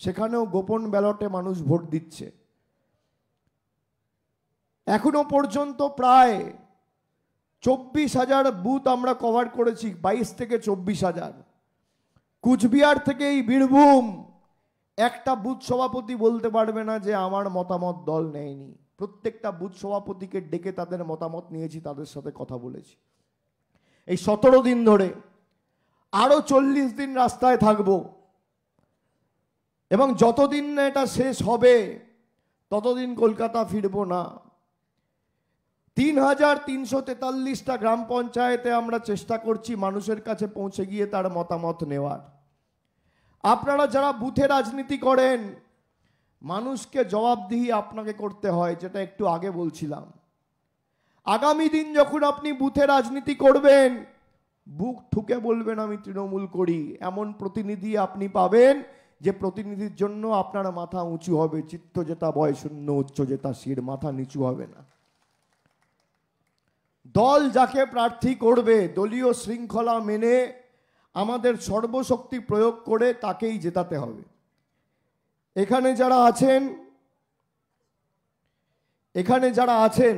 A: সেখানেও গোপন ব্যালটে মানুষ ভোট দিচ্ছে এখনো পর্যন্ত প্রায় চব্বিশ হাজার বুথ আমরা কভার করেছি বাইশ থেকে চব্বিশ হাজার কুচবিহার থেকে এই বীরভূম একটা বুথ সভাপতি বলতে পারবে না যে আমার মতামত দল নেয়নি প্রত্যেকটা বুথ সভাপতিকে ডেকে তাদের মতামত নিয়েছি তাদের সাথে কথা বলেছি এই সতেরো দিন ধরে আরও চল্লিশ দিন রাস্তায় থাকব এবং যতদিন না এটা শেষ হবে ততদিন কলকাতা ফিরব না তিন হাজার তিনশো তেতাল্লিশটা গ্রাম পঞ্চায়েতে আমরা চেষ্টা করছি মানুষের কাছে পৌঁছে গিয়ে তার মতামত নেওয়ার আপনারা যারা বুথে রাজনীতি করেন মানুষকে জবাবদিহি আপনাকে করতে হয় যেটা একটু আগে বলছিলাম আগামী দিন যখন আপনি বুথে রাজনীতি করবেন বুক ঠুকে বলবেন আমি তৃণমূল করি এমন প্রতিনিধি আপনি পাবেন যে প্রতিনিধির জন্য আপনার মাথা উঁচু হবে চিত্ত যেটা বয় শূন্য উচ্চ যেটা শির মাথা নিচু হবে না দল যাকে প্রার্থী করবে দলীয় শৃঙ্খলা মেনে আমাদের সর্বশক্তি প্রয়োগ করে তাকেই জেতাতে হবে এখানে যারা আছেন এখানে যারা আছেন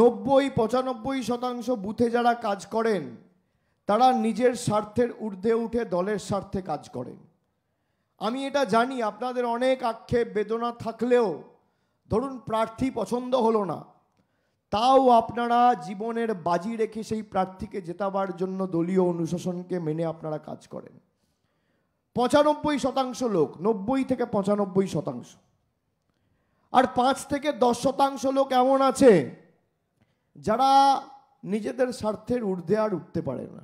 A: নব্বই পঁচানব্বই শতাংশ বুথে যারা কাজ করেন তারা নিজের স্বার্থের ঊর্ধ্বে উঠে দলের স্বার্থে কাজ করেন আমি এটা জানি আপনাদের অনেক আক্ষেপ বেদনা থাকলেও ধরুন প্রার্থী পছন্দ হলো না তাও আপনারা জীবনের বাজি রেখে সেই প্রার্থীকে জেতাবার জন্য দলীয় অনুশাসনকে মেনে আপনারা কাজ করেন পঁচানব্বই শতাংশ লোক নব্বই থেকে পঁচানব্বই শতাংশ আর পাঁচ থেকে দশ শতাংশ লোক এমন আছে যারা নিজেদের স্বার্থের ঊর্ধ্বে আর উঠতে পারে না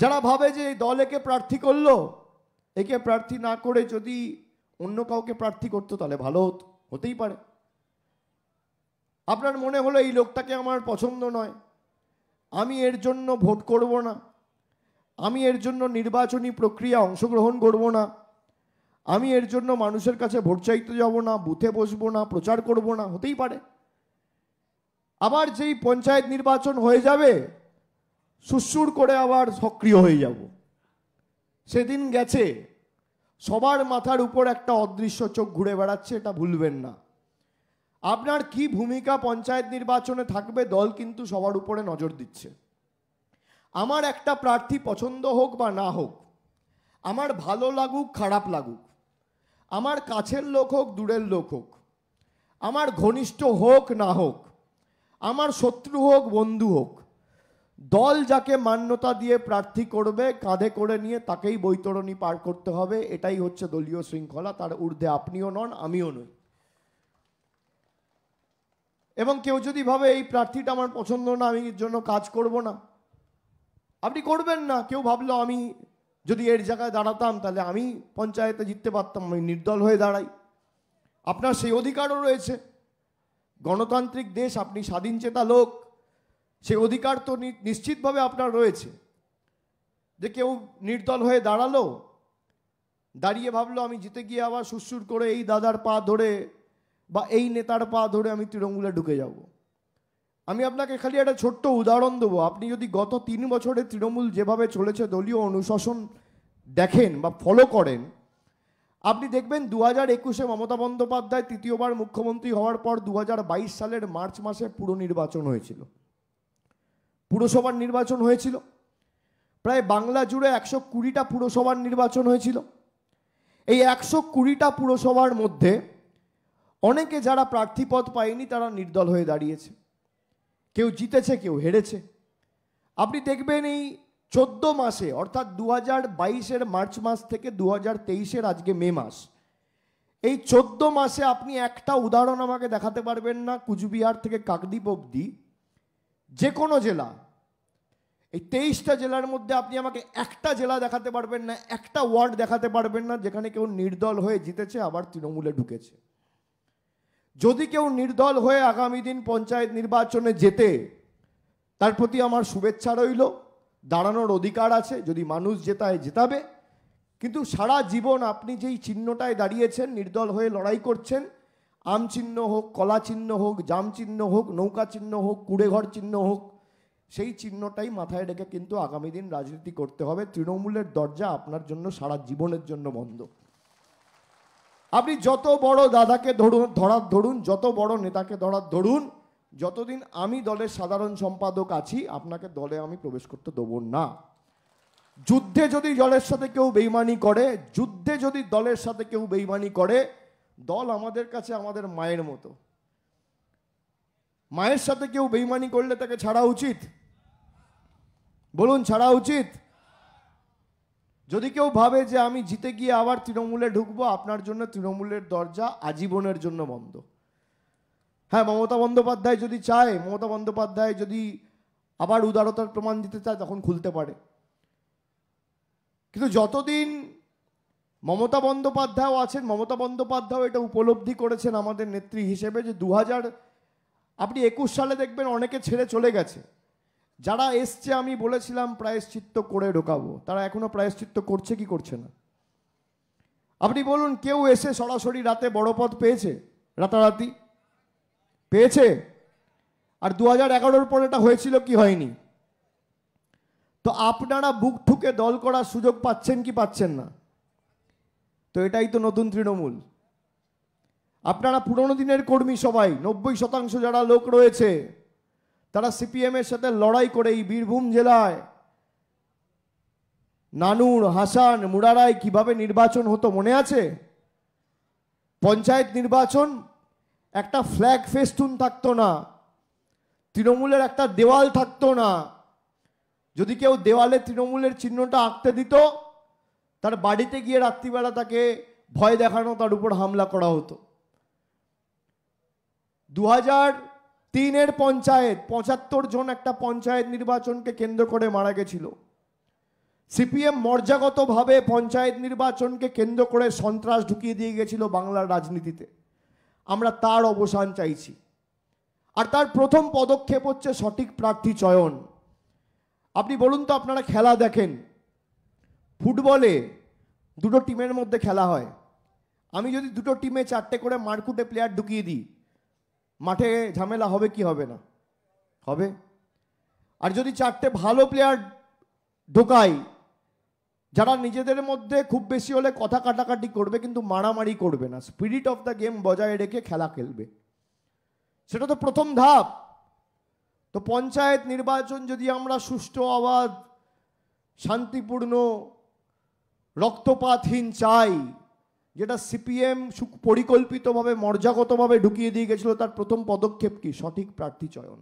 A: যারা ভাবে যে এই দল একে প্রার্থী করলো একে প্রার্থী না করে যদি অন্য কাউকে প্রার্থী করতো তাহলে ভালো হতো হতেই পারে আপনার মনে হলো এই লোকটাকে আমার পছন্দ নয় আমি এর জন্য ভোট করব না আমি এর জন্য নির্বাচনী প্রক্রিয়া অংশগ্রহণ করব না আমি এর জন্য মানুষের কাছে ভোট চাইতে যাব না বুথে বসবো না প্রচার করব না হতেই পারে আবার যেই পঞ্চায়েত নির্বাচন হয়ে যাবে সুসুর করে আবার সক্রিয় হয়ে যাব সেদিন গেছে সবার মাথার উপর একটা অদৃশ্য চোখ ঘুরে বেড়াচ্ছে এটা ভুলবেন না আপনার কি ভূমিকা পঞ্চায়েত নির্বাচনে থাকবে দল কিন্তু সবার উপরে নজর দিচ্ছে আমার একটা প্রার্থী পছন্দ হোক বা না হোক আমার ভালো লাগুক খারাপ লাগুক আমার কাছের লোক হোক দূরের লোক হোক আমার ঘনিষ্ঠ হোক না হোক আমার শত্রু হোক বন্ধু হোক দল যাকে মান্যতা দিয়ে প্রার্থী করবে কাঁধে করে নিয়ে তাকেই বৈতরণী পার করতে হবে এটাই হচ্ছে দলীয় শৃঙ্খলা তার ঊর্ধ্বে আপনিও নন আমিও নই এবং কেউ যদি ভাবে এই প্রার্থীটা আমার পছন্দ না আমি এর জন্য কাজ করব না আপনি করবেন না কেউ ভাবলো আমি যদি এর জায়গায় দাঁড়াতাম তাহলে আমি পঞ্চায়েতে জিততে পারতাম আমি নির্দল হয়ে দাঁড়াই আপনার সেই অধিকারও রয়েছে গণতান্ত্রিক দেশ আপনি স্বাধীন চেতা লোক সে অধিকার তো নিশ্চিতভাবে আপনার রয়েছে যে কেউ নির্দল হয়ে দাঁড়ালো দাঁড়িয়ে ভাবলো আমি জিতে গিয়ে আবার সুসুর করে এই দাদার পা ধরে বা এই নেতার পা ধরে আমি তৃণমূলে ঢুকে যাব আমি আপনাকে খালি একটা ছোট্ট উদাহরণ দেবো আপনি যদি গত তিন বছরে তৃণমূল যেভাবে চলেছে দলীয় অনুশাসন দেখেন বা ফলো করেন আপনি দেখবেন দু হাজার একুশে মমতা বন্দ্যোপাধ্যায় তৃতীয়বার মুখ্যমন্ত্রী হওয়ার পর দু সালের মার্চ মাসে পুরো নির্বাচন হয়েছিল পুরসভার নির্বাচন হয়েছিল প্রায় বাংলা জুড়ে একশো কুড়িটা পুরসভার নির্বাচন হয়েছিল এই একশো কুড়িটা পুরসভার মধ্যে অনেকে যারা প্রার্থীপদ পায়নি তারা নির্দল হয়ে দাঁড়িয়েছে কেউ জিতেছে কেউ হেরেছে আপনি দেখবেন এই চোদ্দ মাসে অর্থাৎ দু হাজার বাইশের মার্চ মাস থেকে দু হাজার তেইশের আজকে মে মাস এই চোদ্দ মাসে আপনি একটা উদাহরণ আমাকে দেখাতে পারবেন না কুচবিহার থেকে কাকদ্বীপ অবধি যে কোনো জেলা এই তেইশটা জেলার মধ্যে আপনি আমাকে একটা জেলা দেখাতে পারবেন না একটা ওয়ার্ড দেখাতে পারবেন না যেখানে কেউ নির্দল হয়ে জিতেছে আবার তৃণমূলে ঢুকেছে যদি কেউ নির্দল হয়ে আগামী দিন পঞ্চায়েত নির্বাচনে যেতে তার প্রতি আমার শুভেচ্ছা রইল দাঁড়ানোর অধিকার আছে যদি মানুষ জেতায় জেতাবে কিন্তু সারা জীবন আপনি যেই চিহ্নটায় দাঁড়িয়েছেন নির্দল হয়ে লড়াই করছেন আম চিহ্ন হোক কলা চিহ্ন হোক জাম চিহ্ন হোক নৌকা চিহ্ন হোক কুড়েঘর চিহ্ন হোক সেই চিহ্নটাই মাথায় রেখে কিন্তু আগামী দিন রাজনীতি করতে হবে তৃণমূলের দরজা আপনার জন্য সারা জীবনের জন্য বন্ধ আপনি যত বড় দাদাকে ধরুন ধরার ধরুন যত বড় নেতাকে ধরার ধরুন যতদিন আমি দলের সাধারণ সম্পাদক আছি আপনাকে দলে আমি প্রবেশ করতে দেবো না যুদ্ধে যদি দলের সাথে কেউ বেইমানি করে যুদ্ধে যদি দলের সাথে কেউ বেইমানি করে দল আমাদের কাছে আমাদের মায়ের মতো মায়ের সাথে কেউ বেইমানি করলে তাকে ছাড়া উচিত বলুন ছাড়া উচিত যদি কেউ ভাবে যে আমি জিতে গিয়ে আবার তৃণমূলে ঢুকবো আপনার জন্য তৃণমূলের দরজা আজীবনের জন্য বন্ধ হ্যাঁ মমতা বন্দ্যোপাধ্যায় যদি চায় মমতা বন্দ্যোপাধ্যায় যদি আবার উদারতার প্রমাণ দিতে চায় তখন খুলতে পারে কিন্তু যতদিন মমতা বন্দ্যোপাধ্যায়ও আছেন মমতা বন্দ্যোপাধ্যায় এটা উপলব্ধি করেছেন আমাদের নেত্রী হিসেবে যে দু আপনি একুশ সালে দেখবেন অনেকে ছেড়ে চলে গেছে যারা এসছে আমি বলেছিলাম প্রায়শ্চিত্ত করে ঢোকাবো তারা এখনও প্রায়শ্চিত্ত করছে কি করছে না আপনি বলুন কেউ এসে সরাসরি রাতে বড় পদ পেয়েছে রাতারাতি পেয়েছে আর দু হাজার এগারোর পর এটা হয়েছিল কি হয়নি তো আপনারা বুক ঠুকে দল করার সুযোগ পাচ্ছেন কি পাচ্ছেন না তো এটাই তো নতুন তৃণমূল আপনারা পুরনো দিনের কর্মী সবাই নব্বই শতাংশ যারা লোক রয়েছে তারা সিপিএমের সাথে লড়াই করে এই বীরভূম জেলায় নানুর হাসান মুরারায় কিভাবে নির্বাচন হতো মনে আছে পঞ্চায়েত নির্বাচন একটা ফ্ল্যাগ ফেস্টুন থাকতো না তৃণমূলের একটা দেওয়াল থাকতো না যদি কেউ দেওয়ালে তৃণমূলের চিহ্নটা আঁকতে দিত তার বাড়িতে গিয়ে রাত্রিবেলা তাকে ভয় দেখানো তার উপর হামলা করা হতো দু হাজার তিনের পঞ্চায়েত পঁচাত্তর জন একটা পঞ্চায়েত নির্বাচনকে কেন্দ্র করে মারা গেছিল সিপিএম মর্যাগতভাবে পঞ্চায়েত নির্বাচনকে কেন্দ্র করে সন্ত্রাস ঢুকিয়ে দিয়ে গেছিল বাংলার রাজনীতিতে আমরা তার অবসান চাইছি আর তার প্রথম পদক্ষেপ হচ্ছে সঠিক প্রার্থী চয়ন আপনি বলুন তো আপনারা খেলা দেখেন ফুটবলে দুটো টিমের মধ্যে খেলা হয় আমি যদি দুটো টিমে চারটে করে মারকুটে প্লেয়ার ঢুকিয়ে দিই মাঠে ঝামেলা হবে কি হবে না হবে আর যদি চারটে ভালো প্লেয়ার ঢোকাই যারা নিজেদের মধ্যে খুব বেশি হলে কথা কাটাকাটি করবে কিন্তু মারামারি করবে না স্পিরিট অফ দ্য গেম বজায় রেখে খেলা খেলবে সেটা তো প্রথম ধাপ তো পঞ্চায়েত নির্বাচন যদি আমরা সুষ্ঠু আবাদ শান্তিপূর্ণ রক্তপাতহীন চাই যেটা সিপিএম পরিকল্পিতভাবে মর্যাগতভাবে ঢুকিয়ে দিয়ে গেছিলো তার প্রথম পদক্ষেপ কি সঠিক প্রার্থী চয়ন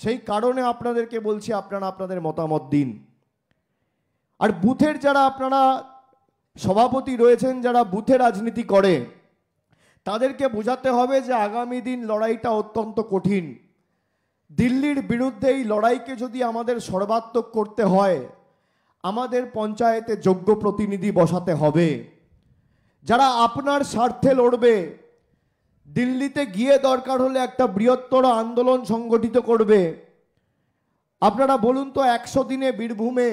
A: সেই কারণে আপনাদেরকে বলছি আপনারা আপনাদের মতামত দিন আর বুথের যারা আপনারা সভাপতি রয়েছেন যারা বুথে রাজনীতি করে তাদেরকে বোঝাতে হবে যে আগামী দিন লড়াইটা অত্যন্ত কঠিন দিল্লির বিরুদ্ধে এই লড়াইকে যদি আমাদের সর্বাত্মক করতে হয় আমাদের পঞ্চায়েতে যোগ্য প্রতিনিধি বসাতে হবে যারা আপনার স্বার্থে লড়বে দিল্লিতে গিয়ে দরকার হলে একটা বৃহত্তর আন্দোলন সংগঠিত করবে আপনারা বলুন তো একশো দিনে বীরভূমে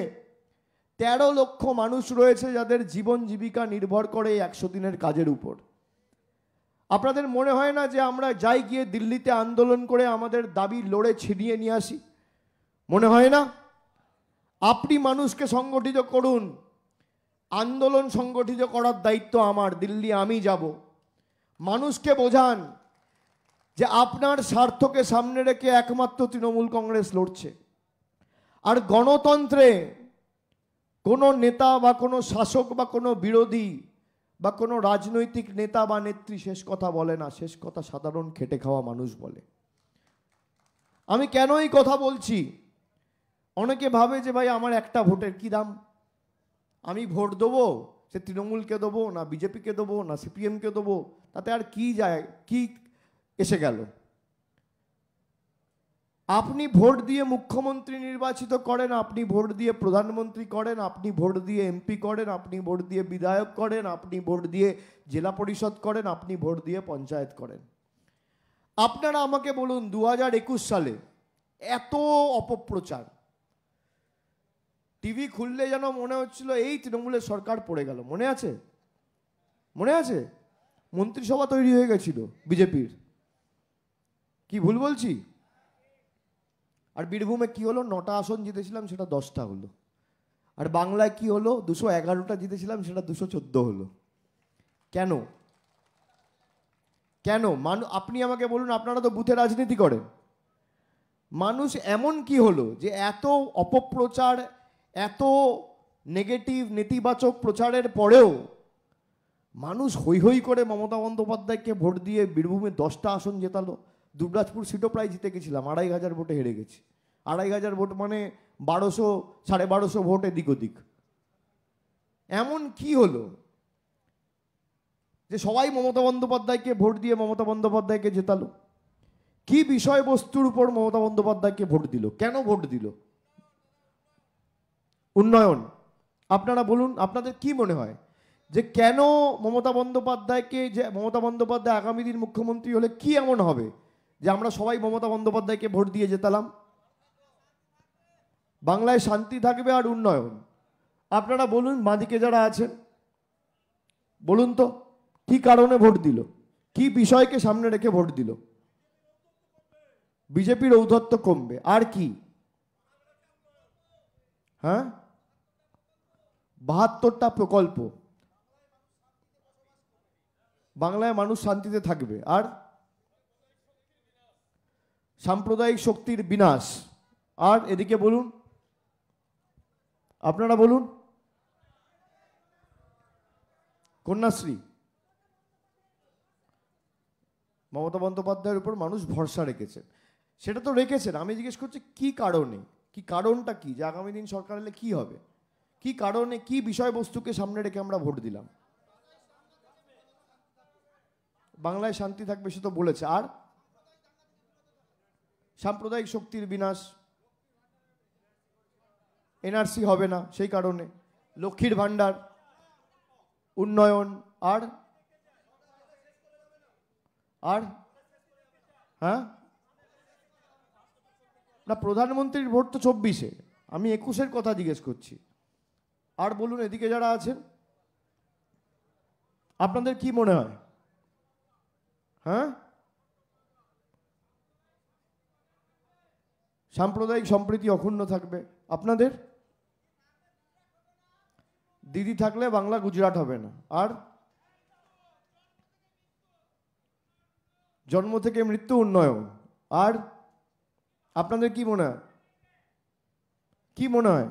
A: তেরো লক্ষ মানুষ রয়েছে যাদের জীবন জীবিকা নির্ভর করে একশো দিনের কাজের উপর আপনাদের মনে হয় না যে আমরা যাই গিয়ে দিল্লিতে আন্দোলন করে আমাদের দাবি লড়ে ছিনিয়ে নিয়ে আসি মনে হয় না আপনি মানুষকে সংগঠিত করুন আন্দোলন সংগঠিত করার দায়িত্ব আমার দিল্লি আমি যাব মানুষকে বোঝান যে আপনার স্বার্থকে সামনে রেখে একমাত্র তৃণমূল কংগ্রেস লড়ছে আর গণতন্ত্রে কোনো নেতা বা কোনো শাসক বা কোনো বিরোধী বা কোনো রাজনৈতিক নেতা বা নেত্রী শেষ কথা বলে না শেষ কথা সাধারণ খেটে খাওয়া মানুষ বলে আমি কেন এই কথা বলছি অনেকে ভাবে যে ভাই আমার একটা ভোটের কী দাম আমি ভোট দেবো সে তৃণমূলকে দেবো না বিজেপিকে দেবো না সিপিএমকে দেবো তাতে আর কি যায় কি এসে গেল আপনি ভোট দিয়ে মুখ্যমন্ত্রী নির্বাচিত করেন আপনি ভোট দিয়ে প্রধানমন্ত্রী করেন আপনি ভোট দিয়ে এমপি করেন আপনি ভোট দিয়ে বিধায়ক করেন আপনি ভোট দিয়ে জেলা পরিষদ করেন আপনি ভোট দিয়ে পঞ্চায়েত করেন আপনারা আমাকে বলুন দু একুশ সালে এত অপপ্রচার টিভি খুললে যেন মনে হচ্ছিল এই তৃণমূলের সরকার পড়ে গেল মনে আছে মনে আছে মন্ত্রিসভা তৈরি হয়ে গেছিল বিজেপির কি ভুল বলছি আর বীরভূমে কি হলো নটা আসন জিতেছিলাম সেটা দশটা হলো আর বাংলায় কি হলো দুশো এগারোটা জিতেছিলাম সেটা দুশো চোদ্দো হলো কেন কেন মানু আপনি আমাকে বলুন আপনারা তো বুথে রাজনীতি করেন মানুষ এমন কি হলো যে এত অপপ্রচার এত নেগেটিভ নেতিবাচক প্রচারের পরেও মানুষ হৈ হৈ করে মমতা বন্দ্যোপাধ্যায়কে ভোট দিয়ে বীরভূমে দশটা আসন জেতালো দুবরাজপুর সিটও প্রায় জিতে গেছিলাম আড়াই হাজার ভোটে হেরে গেছি আড়াই হাজার ভোট মানে বারোশো সাড়ে বারোশো ভোট এদিক ওদিক এমন কি হলো যে সবাই মমতা বন্দ্যোপাধ্যায়কে ভোট দিয়ে মমতা বন্দ্যোপাধ্যায়কে জেতালো কি বিষয়বস্তুর উপর মমতা বন্দ্যোপাধ্যায়কে ভোট দিল কেন ভোট দিল উন্নয়ন আপনারা বলুন আপনাদের কি মনে হয় যে কেন মমতা বন্দ্যোপাধ্যায়কে যে মমতা বন্দ্যোপাধ্যায় আগামী দিন মুখ্যমন্ত্রী হলে কি এমন হবে যে আমরা সবাই মমতা বন্দ্যোপাধ্যায়কে ভোট দিয়ে যেতালাম বাংলায় শান্তি থাকবে আর উন্নয়ন আপনারা বলুন মাদিকে যারা আছেন বলুন তো কি কারণে ভোট দিল কি বিষয়কে সামনে রেখে ভোট দিল বিজেপির ঔদ্ধত্য কমবে আর কি হ্যাঁ বাহাত্তরটা প্রকল্প বাংলায় মানুষ শান্তিতে থাকবে আর সাম্প্রদায়িক শক্তির বিনাশ আর এদিকে বলুন আপনারা বলুন কন্যাশ্রী মমতা বন্দ্যোপাধ্যায়ের উপর মানুষ ভরসা রেখেছে সেটা তো রেখেছেন আমি জিজ্ঞেস করছি কি কারণে কি কারণটা কি যে আগামী দিন সরকার এলে কী হবে কি কারণে কি বিষয়বস্তুকে সামনে রেখে আমরা ভোট দিলাম বাংলায় শান্তি থাকবে সে তো বলেছে আর সাম্প্রদায়িক শক্তির বিনাশ এনআরসি হবে না সেই কারণে লক্ষ্মীর ভাণ্ডার উন্নয়ন আর আর হ্যাঁ না প্রধানমন্ত্রীর ভোট তো চব্বিশে আমি একুশের কথা জিজ্ঞেস করছি আর বলুন এদিকে যারা আছেন আপনাদের কি মনে হয় হ্যাঁ সাম্প্রদায়িক সম্প্রীতি অক্ষুণ্ণ থাকবে আপনাদের দিদি থাকলে বাংলা গুজরাট হবে না আর জন্ম থেকে মৃত্যু উন্নয়ন আর আপনাদের কি মনে হয় কি মনে হয়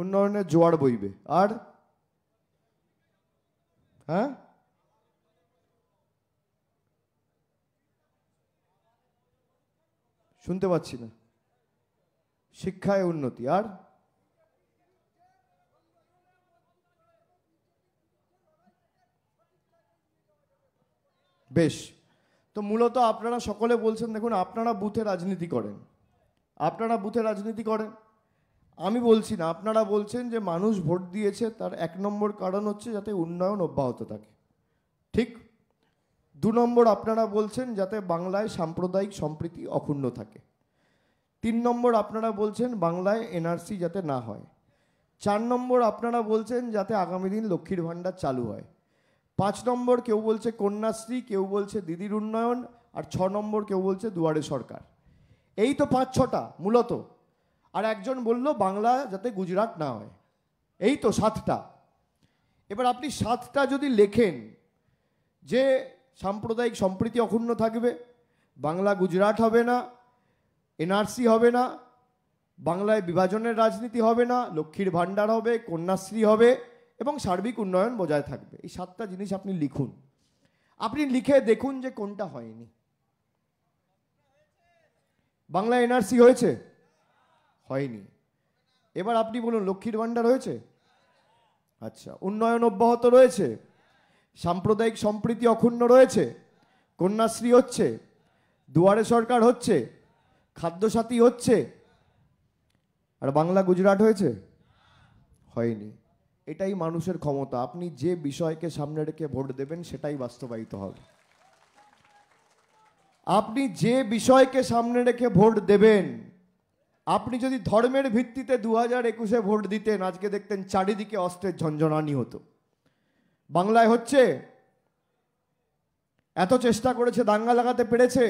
A: উন্নয়নের জোয়ার বইবে আর হ্যাঁ শুনতে পাচ্ছি না শিক্ষায় উন্নতি আর বেশ তো মূলত আপনারা সকলে বলছেন দেখুন আপনারা বুথে রাজনীতি করেন আপনারা বুথে রাজনীতি করেন আমি বলছি না আপনারা বলছেন যে মানুষ ভোট দিয়েছে তার এক নম্বর কারণ হচ্ছে যাতে উন্নয়ন অব্যাহত থাকে ঠিক দু নম্বর আপনারা বলছেন যাতে বাংলায় সাম্প্রদায়িক সম্প্রীতি অক্ষুণ্ণ থাকে তিন নম্বর আপনারা বলছেন বাংলায় এনআরসি যাতে না হয় চার নম্বর আপনারা বলছেন যাতে আগামী দিন লক্ষ্মীর ভাণ্ডার চালু হয় পাঁচ নম্বর কেউ বলছে কন্যাশ্রী কেউ বলছে দিদির উন্নয়ন আর ছ নম্বর কেউ বলছে দুয়ারে সরকার এই তো পাঁচ ছটা মূলত আর একজন বলল বাংলা যাতে গুজরাট না হয় এই তো সাতটা এবার আপনি সাতটা যদি লেখেন যে সাম্প্রদায়িক সম্প্রীতি অক্ষুণ্ণ থাকবে বাংলা গুজরাট হবে না এনআরসি হবে না বাংলায় বিভাজনের রাজনীতি হবে না লক্ষ্মীর ভাণ্ডার হবে কন্যাশ্রী হবে এবং সার্বিক উন্নয়ন বজায় থাকবে এই সাতটা জিনিস আপনি লিখুন আপনি লিখে দেখুন যে কোনটা হয়নি বাংলা এনআরসি হয়েছে হয়নি এবার আপনি বলুন লক্ষ্মীর ভাণ্ডার হয়েছে আচ্ছা উন্নয়ন অব্যাহত রয়েছে সাম্প্রদায়িক সম্প্রীতি অক্ষুণ্ণ রয়েছে কন্যাশ্রী হচ্ছে দুয়ারে সরকার হচ্ছে খাদ্যসাথী হচ্ছে আর বাংলা গুজরাট হয়েছে হয়নি এটাই মানুষের ক্ষমতা আপনি যে বিষয়কে সামনে রেখে ভোট দেবেন সেটাই বাস্তবায়িত হবে আপনি যে বিষয়কে সামনে রেখে ভোট দেবেন আপনি যদি ধর্মের ভিত্তিতে দু হাজার একুশে ভোট দিতেন আজকে দেখতেন চারিদিকে অস্ত্রের ঝঞ্ঝনানি হতো বাংলায় হচ্ছে এত চেষ্টা করেছে দাঙ্গা লাগাতে পেরেছে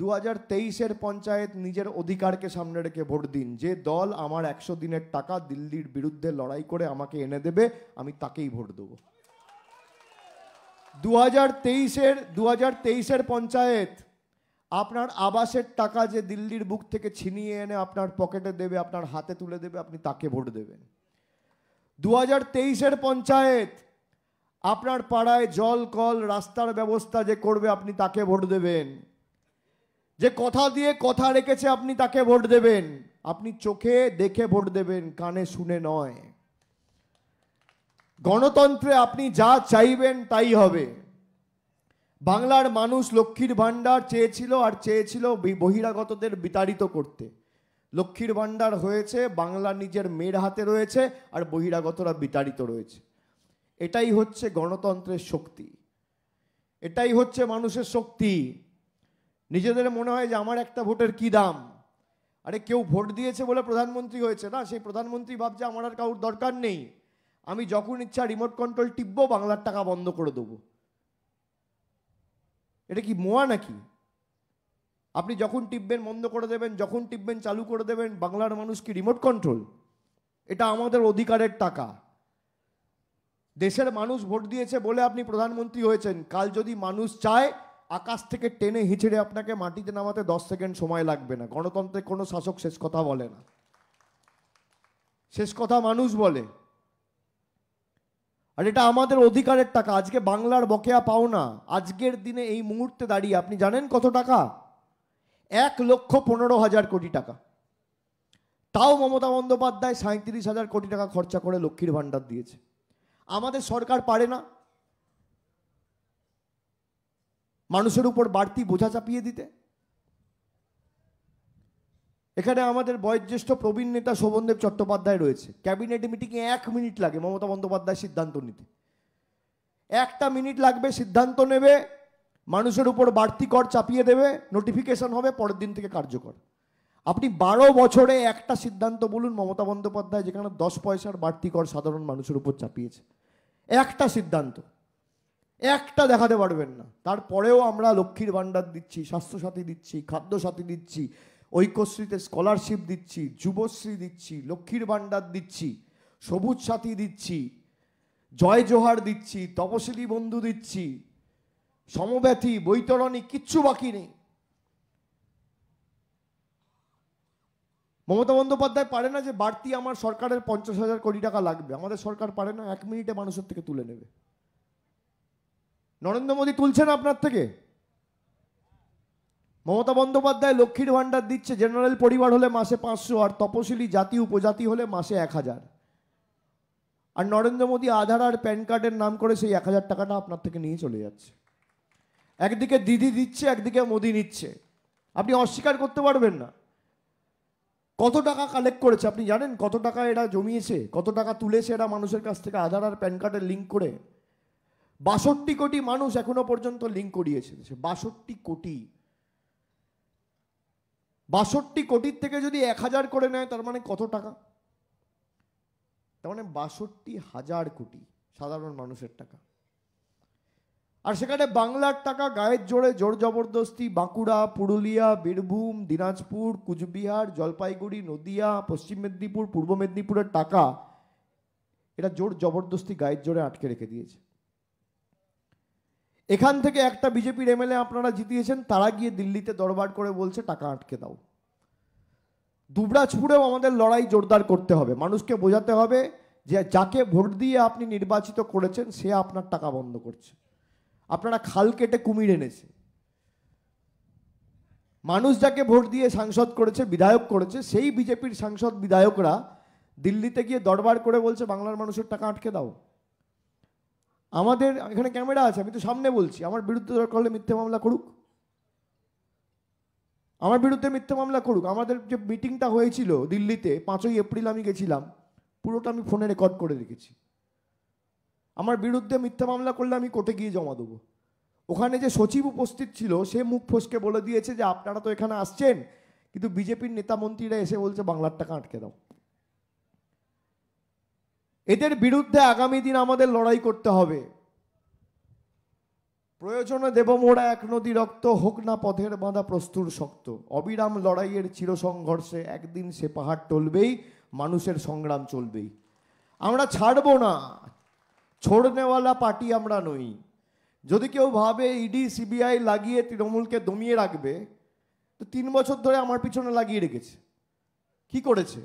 A: দু হাজার তেইশের পঞ্চায়েত নিজের অধিকারকে সামনে রেখে ভোট দিন যে দল আমার একশো দিনের টাকা দিল্লির বিরুদ্ধে লড়াই করে আমাকে এনে দেবে আমি তাকেই ভোট দেবো দু হাজার তেইশের দু হাজার তেইশের পঞ্চায়েত আপনার আবাসের টাকা যে দিল্লির বুক থেকে ছিনিয়ে এনে আপনার পকেটে দেবে আপনার হাতে তুলে দেবে আপনি তাকে ভোট দেবেন দু হাজার তেইশের পঞ্চায়েত আপনার পাড়ায় জল কল রাস্তার ব্যবস্থা যে করবে আপনি তাকে ভোট দেবেন যে কথা দিয়ে কথা রেখেছে আপনি তাকে ভোট দেবেন আপনি চোখে দেখে ভোট দেবেন কানে শুনে নয় গণতন্ত্রে আপনি যা চাইবেন তাই হবে বাংলার মানুষ লক্ষ্মীর ভাণ্ডার চেয়েছিল আর চেয়েছিল বহিরাগতদের বিতাড়িত করতে লক্ষ্মীর ভাণ্ডার হয়েছে বাংলা নিজের মেয়ের হাতে রয়েছে আর বহিরাগতরা বিতাড়িত রয়েছে এটাই হচ্ছে গণতন্ত্রের শক্তি এটাই হচ্ছে মানুষের শক্তি নিজেদের মনে হয় যে আমার একটা ভোটের কি দাম আরে কেউ ভোট দিয়েছে বলে প্রধানমন্ত্রী হয়েছে না সেই প্রধানমন্ত্রী ভাবছে আমার আর কারোর দরকার নেই আমি যখন ইচ্ছা রিমোট কন্ট্রোল টিপব বাংলার টাকা বন্ধ করে দেবো এটা কি মোয়া নাকি আপনি যখন টিপবেন বন্ধ করে দেবেন যখন টিপবেন চালু করে দেবেন বাংলার মানুষ কি রিমোট কন্ট্রোল এটা আমাদের অধিকারের টাকা দেশের মানুষ ভোট দিয়েছে বলে আপনি প্রধানমন্ত্রী হয়েছেন কাল যদি মানুষ চায় আকাশ থেকে টেনে হিঁচড়ে আপনাকে মাটিতে নামাতে দশ সেকেন্ড সময় লাগবে না গণতন্ত্রের কোনো শাসক শেষ কথা বলে না শেষ কথা মানুষ বলে আর এটা আমাদের অধিকারের টাকা আজকে বাংলার বকেয়া পাও না আজকের দিনে এই মুহূর্তে দাঁড়িয়ে আপনি জানেন কত টাকা এক লক্ষ পনেরো হাজার কোটি টাকা তাও মমতা বন্দ্যোপাধ্যায় সাঁত্রিশ হাজার কোটি টাকা খরচা করে লক্ষ্মীর ভাণ্ডার দিয়েছে আমাদের সরকার পারে না মানুষের উপর বাড়তি বোঝা চাপিয়ে দিতে এখানে আমাদের বয়োজ্যেষ্ঠ প্রবীণ নেতা শোভনদেব চট্টোপাধ্যায় রয়েছে ক্যাবিনেট মিটিংয়ে এক মিনিট লাগে মমতা বন্দ্যোপাধ্যায় সিদ্ধান্ত নিতে একটা মিনিট লাগবে সিদ্ধান্ত নেবে মানুষের উপর বাড়তি কর চাপিয়ে দেবে নোটিফিকেশন হবে পরের দিন থেকে কার্যকর আপনি বারো বছরে একটা সিদ্ধান্ত বলুন মমতা বন্দ্যোপাধ্যায় যেখানে দশ পয়সার বাড়তি কর সাধারণ মানুষের উপর চাপিয়েছে একটা সিদ্ধান্ত একটা দেখাতে পারবেন না তারপরেও আমরা লক্ষ্মীর ভাণ্ডার দিচ্ছি স্বাস্থ্যসাথী দিচ্ছি খাদ্যসাথী দিচ্ছি ঐক্যশ্রীতে স্কলারশিপ দিচ্ছি যুবশ্রী দিচ্ছি লক্ষ্মীর ভাণ্ডার দিচ্ছি সবুজ সাথী দিচ্ছি জয় জোহার দিচ্ছি তপশিলি বন্ধু দিচ্ছি সমব্যথী বৈতরণী কিচ্ছু বাকি নেই মমতা বন্দ্যোপাধ্যায় পারে না যে বাড়তি আমার সরকারের পঞ্চাশ হাজার কোটি টাকা লাগবে আমাদের সরকার পারে না এক মিনিটে মানুষের থেকে তুলে নেবে নরেন্দ্র মোদী না আপনার থেকে মমতা বন্দ্যোপাধ্যায় লক্ষ্মীর ভাণ্ডার দিচ্ছে জেনারেল পরিবার হলে মাসে পাঁচশো আর তপশিলি জাতি উপজাতি হলে মাসে এক হাজার আর নরেন্দ্র মোদী আধার আর প্যান কার্ডের নাম করে সেই এক হাজার টাকাটা আপনার থেকে নিয়ে চলে যাচ্ছে একদিকে দিদি দিচ্ছে একদিকে মোদি নিচ্ছে আপনি অস্বীকার করতে পারবেন না কত টাকা কালেক্ট করেছে আপনি জানেন কত টাকা এরা জমিয়েছে কত টাকা তুলেছে এরা মানুষের কাছ থেকে আধার আর প্যান কার্ডের লিঙ্ক করে বাষট্টি কোটি মানুষ এখনো পর্যন্ত লিঙ্ক করিয়েছে বাষট্টি কোটি বাষট্টি কোটির থেকে যদি এক হাজার করে নেয় তার মানে কত টাকা তার মানে বাষট্টি হাজার কোটি সাধারণ মানুষের টাকা আর সেখানে বাংলার টাকা গায়ের জোরে জোর জবরদস্তি বাঁকুড়া পুরুলিয়া বীরভূম দিনাজপুর কুচবিহার জলপাইগুড়ি নদিয়া পশ্চিম মেদিনীপুর পূর্ব মেদিনীপুরের টাকা এটা জোর জবরদস্তি গায়ের জোরে আটকে রেখে দিয়েছে এখান থেকে একটা বিজেপির এমএলএ আপনারা জিতিয়েছেন তারা গিয়ে দিল্লিতে দরবার করে বলছে টাকা আটকে দাও দুবরাজপুরেও আমাদের লড়াই জোরদার করতে হবে মানুষকে বোঝাতে হবে যে যাকে ভোট দিয়ে আপনি নির্বাচিত করেছেন সে আপনার টাকা বন্ধ করছে আপনারা খাল কেটে কুমির এনেছে মানুষ যাকে ভোট দিয়ে সাংসদ করেছে বিধায়ক করেছে সেই বিজেপির সাংসদ বিধায়করা দিল্লিতে গিয়ে দরবার করে বলছে বাংলার মানুষের টাকা আটকে দাও আমাদের এখানে ক্যামেরা আছে আমি তো সামনে বলছি আমার বিরুদ্ধে দরকার হলে মিথ্যে মামলা করুক আমার বিরুদ্ধে মিথ্যে মামলা করুক আমাদের যে মিটিংটা হয়েছিল দিল্লিতে পাঁচই এপ্রিল আমি গেছিলাম পুরোটা আমি ফোনে রেকর্ড করে রেখেছি আমার বিরুদ্ধে মিথ্যা মামলা করলে আমি কোর্টে গিয়ে জমা দেবো ওখানে যে সচিব উপস্থিত ছিল সে মুখ ফসকে বলে দিয়েছে যে আপনারা তো এখানে আসছেন কিন্তু বিজেপির নেতা মন্ত্রীরা এসে বলছে বাংলার টাকা আটকে দাও এদের বিরুদ্ধে আগামী দিন আমাদের লড়াই করতে হবে প্রয়োজনে দেবমোড়া এক নদী রক্ত হোক না পথের বাঁধা প্রস্তুর শক্ত অবিরাম লড়াইয়ের চিরসংঘর্ষে একদিন সে পাহাড় টলবেই মানুষের সংগ্রাম চলবেই আমরা ছাড়বো না ছোড়নেওয়ালা পার্টি আমরা নই যদি কেউ ভাবে ইডি সিবিআই লাগিয়ে তৃণমূলকে দমিয়ে রাখবে তো তিন বছর ধরে আমার পিছনে লাগিয়ে রেখেছে কি করেছে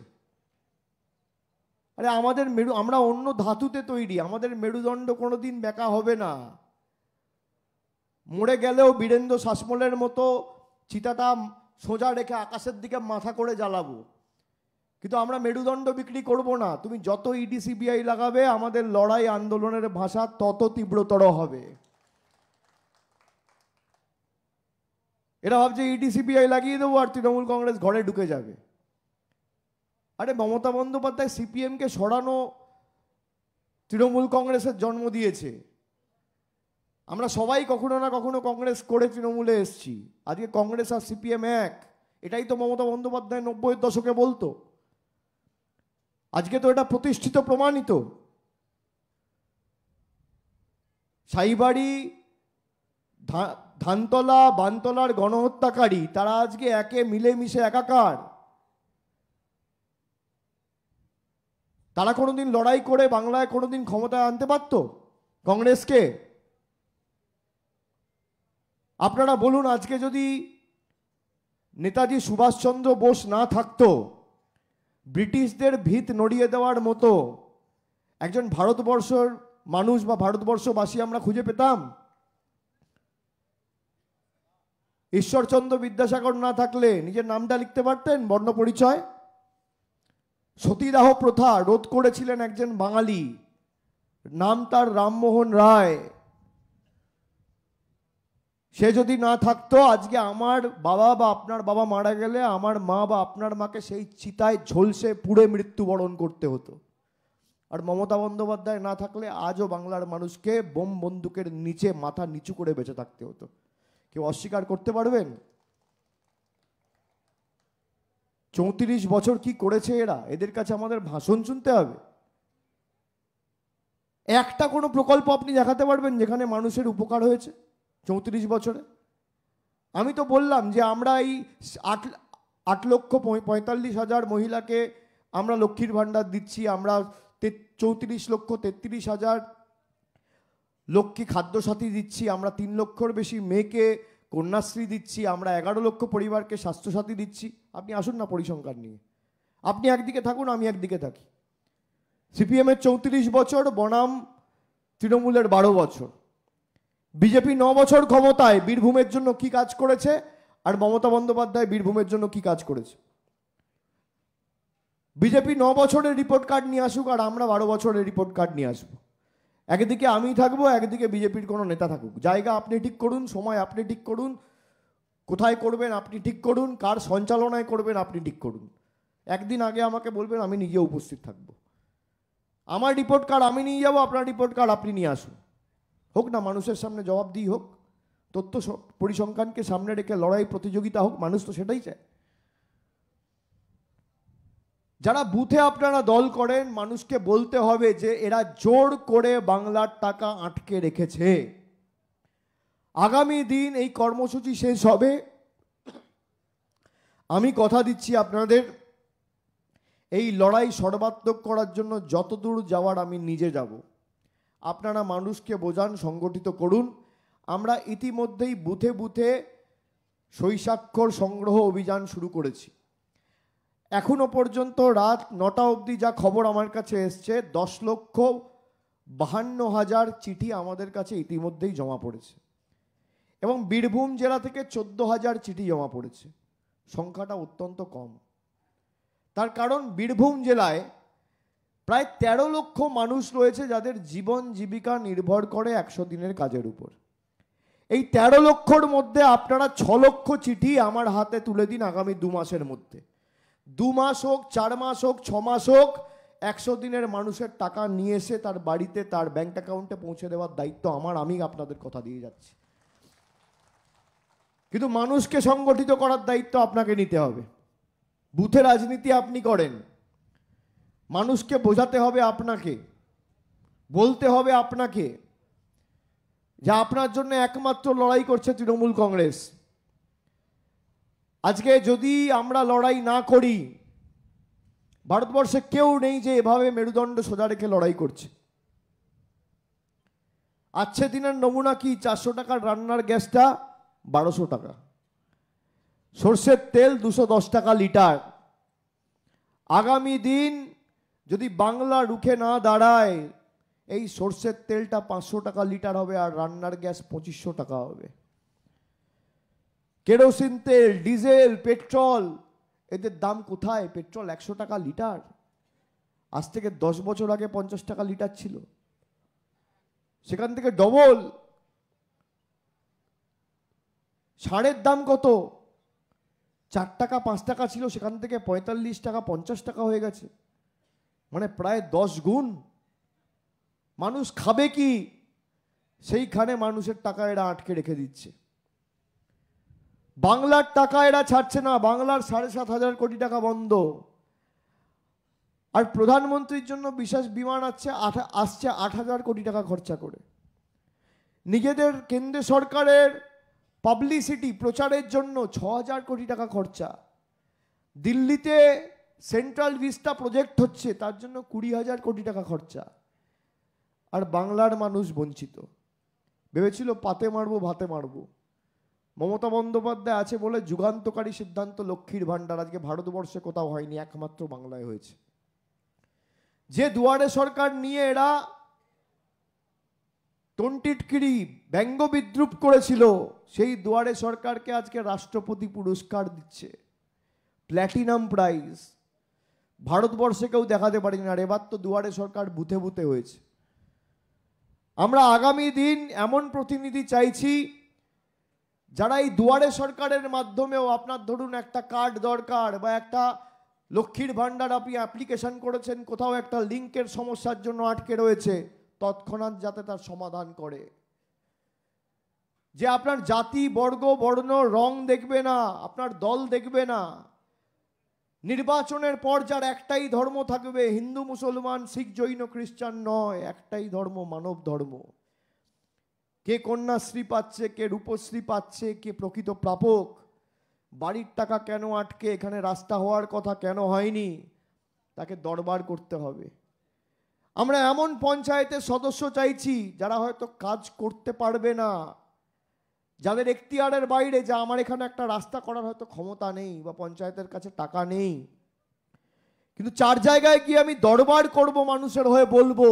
A: আরে আমাদের মেরু আমরা অন্য ধাতুতে তৈরি আমাদের মেরুদণ্ড কোনো দিন বেঁকা হবে না মরে গেলেও বীরেন্দ্র শাসমলের মতো চিতাটা সোজা রেখে আকাশের দিকে মাথা করে জ্বালাবো কিন্তু আমরা মেরুদণ্ড বিক্রি করব না তুমি যত ইডি e সিবিআই লাগাবে আমাদের লড়াই আন্দোলনের ভাষা তত তীব্রতর হবে এরা ভাবছে ইডি e সিবিআই লাগিয়ে দেবো আর তৃণমূল কংগ্রেস ঘরে ঢুকে যাবে আরে মমতা বন্দ্যোপাধ্যায় সিপিএমকে সরানো তৃণমূল কংগ্রেসের জন্ম দিয়েছে আমরা সবাই কখনো না কখনো কংগ্রেস করে তৃণমূলে এসছি আজকে কংগ্রেস আর সিপিএম এক এটাই তো মমতা বন্দ্যোপাধ্যায় নব্বইয়ের দশকে বলতো আজকে তো এটা প্রতিষ্ঠিত প্রমাণিত সাইবাড়ি ধানতলা বানতলার গণহত্যাকারী তারা আজকে একে মিলেমিশে একাকার তারা কোনোদিন লড়াই করে বাংলায় কোনোদিন ক্ষমতায় আনতে পারত কংগ্রেসকে আপনারা বলুন আজকে যদি নেতাজি সুভাষচন্দ্র বোস না থাকতো ব্রিটিশদের ভিত নড়িয়ে দেওয়ার মতো একজন ভারতবর্ষর মানুষ বা ভারতবর্ষবাসী আমরা খুঁজে পেতাম ঈশ্বরচন্দ্র বিদ্যাসাগর না থাকলে নিজের নামটা লিখতে পারতেন বর্ণপরিচয় সতীদাহ প্রথা রোধ করেছিলেন একজন বাঙালি নাম তার রামমোহন রায় সে যদি না থাকতো আজকে আমার বাবা বা আপনার বাবা মারা গেলে আমার মা বা আপনার মাকে সেই চিতায় ঝলসে পুড়ে মৃত্যুবরণ করতে হতো আর মমতা বন্দ্যোপাধ্যায় না থাকলে আজও বাংলার মানুষকে বোম বন্দুকের নিচে মাথা নিচু করে বেঁচে থাকতে হতো কেউ অস্বীকার করতে পারবেন চৌত্রিশ বছর কি করেছে এরা এদের কাছে আমাদের ভাষণ শুনতে হবে একটা কোনো প্রকল্প আপনি দেখাতে পারবেন যেখানে মানুষের উপকার হয়েছে চৌত্রিশ বছরে আমি তো বললাম যে আমরা এই আট আট লক্ষ পঁয়তাল্লিশ হাজার মহিলাকে আমরা লক্ষ্মীর ভাণ্ডার দিচ্ছি আমরা চৌত্রিশ লক্ষ তেত্রিশ হাজার লক্ষ্মী খাদ্যসাথী দিচ্ছি আমরা তিন লক্ষর বেশি মেয়েকে কন্যাশ্রী দিচ্ছি আমরা এগারো লক্ষ পরিবারকে স্বাস্থ্যসাথী দিচ্ছি আপনি আসুন না পরিসংখ্যান নিয়ে আপনি একদিকে থাকুন আমি একদিকে থাকি সিপিএমের চৌত্রিশ বছর বনাম তৃণমূলের বারো বছর বিজেপি ন বছর ক্ষমতায় বীরভূমের জন্য কি কাজ করেছে আর মমতা বন্দ্যোপাধ্যায় বীরভূমের জন্য কি কাজ করেছে বিজেপি ন বছরের রিপোর্ট কার্ড নিয়ে আসুক আর আমরা বারো বছরের রিপোর্ট কার্ড নিয়ে আসবো একদিকে আমি থাকবো একদিকে বিজেপির কোনো নেতা থাকুক জায়গা আপনি ঠিক করুন সময় আপনি ঠিক করুন কোথায় করবেন আপনি ঠিক করুন কার সঞ্চালনায় করবেন আপনি ঠিক করুন একদিন আগে আমাকে বলবেন আমি নিজে উপস্থিত থাকব আমার রিপোর্ট কার্ড আমি নিয়ে যাবো আপনার রিপোর্ট কার্ড আপনি নিয়ে আসুন হোক না মানুষের সামনে জবাব দিই হোক তথ্য পরিসংখ্যানকে সামনে রেখে লড়াই প্রতিযোগিতা হোক মানুষ তো সেটাই চায় যারা বুথে আপনারা দল করেন মানুষকে বলতে হবে যে এরা জোর করে বাংলার টাকা আটকে রেখেছে আগামী দিন এই কর্মসূচি শেষ হবে আমি কথা দিচ্ছি আপনাদের এই লড়াই সর্বাত্মক করার জন্য যতদূর যাওয়ার আমি নিজে যাব আপনারা মানুষকে বোঝান সংগঠিত করুন আমরা ইতিমধ্যেই বুথে বুথে শৈশাক্ষর সংগ্রহ অভিযান শুরু করেছি এখনও পর্যন্ত রাত নটা অবধি যা খবর আমার কাছে এসছে দশ লক্ষ বাহান্ন হাজার চিঠি আমাদের কাছে ইতিমধ্যেই জমা পড়েছে এবং বীরভূম জেলা থেকে চোদ্দ হাজার চিঠি জমা পড়েছে সংখ্যাটা অত্যন্ত কম তার কারণ বীরভূম জেলায় প্রায় ১৩ লক্ষ মানুষ রয়েছে যাদের জীবন জীবিকা নির্ভর করে একশো দিনের কাজের উপর এই ১৩ লক্ষর মধ্যে আপনারা ছ লক্ষ চিঠি আমার হাতে তুলে দিন আগামী দু মাসের মধ্যে দু মাস হোক চার মাস হোক ছ মাস হোক একশো দিনের মানুষের টাকা নিয়ে এসে তার বাড়িতে তার ব্যাঙ্ক অ্যাকাউন্টে পৌঁছে দেওয়ার দায়িত্ব আমার আমি আপনাদের কথা দিয়ে যাচ্ছি কিন্তু মানুষকে সংগঠিত করার দায়িত্ব আপনাকে নিতে হবে বুথে রাজনীতি আপনি করেন মানুষকে বোঝাতে হবে আপনাকে বলতে হবে আপনাকে যা আপনার জন্য একমাত্র লড়াই করছে তৃণমূল কংগ্রেস আজকে যদি আমরা লড়াই না করি ভারতবর্ষে কেউ নেই যে এভাবে মেরুদণ্ড সোজা রেখে লড়াই করছে আজকে দিনের নমুনা কি চারশো টাকার রান্নার গ্যাসটা বারোশো টাকা সর্ষের তেল দুশো দশ টাকা লিটার আগামী দিন যদি বাংলা রুখে না দাঁড়ায় এই সর্ষের তেলটা পাঁচশো টাকা লিটার হবে আর রান্নার গ্যাস পঁচিশশো টাকা হবে কেরোসিন তেল ডিজেল পেট্রোল এদের দাম কোথায় পেট্রোল একশো টাকা লিটার আজ থেকে দশ বছর আগে পঞ্চাশ টাকা লিটার ছিল সেখান থেকে ডবল সারের দাম কত চার টাকা পাঁচ টাকা ছিল সেখান থেকে পঁয়তাল্লিশ টাকা পঞ্চাশ টাকা হয়ে গেছে মানে প্রায় দশ গুণ মানুষ খাবে কি সেইখানে মানুষের টাকা এরা আটকে রেখে দিচ্ছে বাংলার টাকা এরা ছাড়ছে না বাংলার সাড়ে সাত হাজার কোটি টাকা বন্ধ আর প্রধানমন্ত্রীর জন্য বিশেষ বিমান আসছে আসছে আট হাজার কোটি টাকা খরচা করে নিজেদের কেন্দ্র সরকারের পাবলিসিটি প্রচারের জন্য ছ হাজার কোটি টাকা খরচা দিল্লিতে সেন্ট্রাল ভিস্টা প্রজেক্ট হচ্ছে তার জন্য কুড়ি হাজার কোটি টাকা খরচা আর বাংলার মানুষ বঞ্চিত ভেবেছিল পাতে মারবো ভাতে মারবো মমতা বন্দ্যোপাধ্যায় আছে বলে যুগান্তকারী সিদ্ধান্ত লক্ষ্মীর ভাণ্ডার আজকে ভারতবর্ষে কোথাও হয়নি একমাত্র বাংলায় হয়েছে যে দুয়ারে সরকার নিয়ে এরা টন্টিটকিরি ব্যঙ্গ বিদ্রুপ করেছিল সেই দুয়ারে সরকারকে আজকে রাষ্ট্রপতি পুরস্কার দিচ্ছে প্ল্যাটিনাম প্রাইজ ভারতবর্ষে কেউ দেখাতে পারি না আর এবার তো দুয়ারে সরকার বুথে বুথে হয়েছে আমরা আগামী দিন এমন প্রতিনিধি চাইছি যারা এই দুয়ারে সরকারের মাধ্যমেও আপনার ধরুন একটা কার্ড দরকার বা একটা লক্ষ্মীর ভাণ্ডার আপনি অ্যাপ্লিকেশন করেছেন কোথাও একটা লিঙ্কের সমস্যার জন্য আটকে রয়েছে তৎক্ষণাৎ যাতে তার সমাধান করে যে আপনার জাতি বর্গ বর্ণ রং দেখবে না আপনার দল দেখবে না নির্বাচনের পর যার একটাই ধর্ম থাকবে হিন্দু মুসলমান শিখ জৈন খ্রিস্টান নয় একটাই ধর্ম মানব ধর্ম কে কন্যাশ্রী পাচ্ছে কে রূপশ্রী পাচ্ছে কে প্রকৃত প্রাপক বাড়ির টাকা কেন আটকে এখানে রাস্তা হওয়ার কথা কেন হয়নি তাকে দরবার করতে হবে আমরা এমন পঞ্চায়েতের সদস্য চাইছি যারা হয়তো কাজ করতে পারবে না যাদের এখতিয়ারের বাইরে যা আমার এখানে একটা রাস্তা করার হয়তো ক্ষমতা নেই বা পঞ্চায়েতের কাছে টাকা নেই কিন্তু চার জায়গায় গিয়ে আমি দরবার করব মানুষের হয়ে বলবো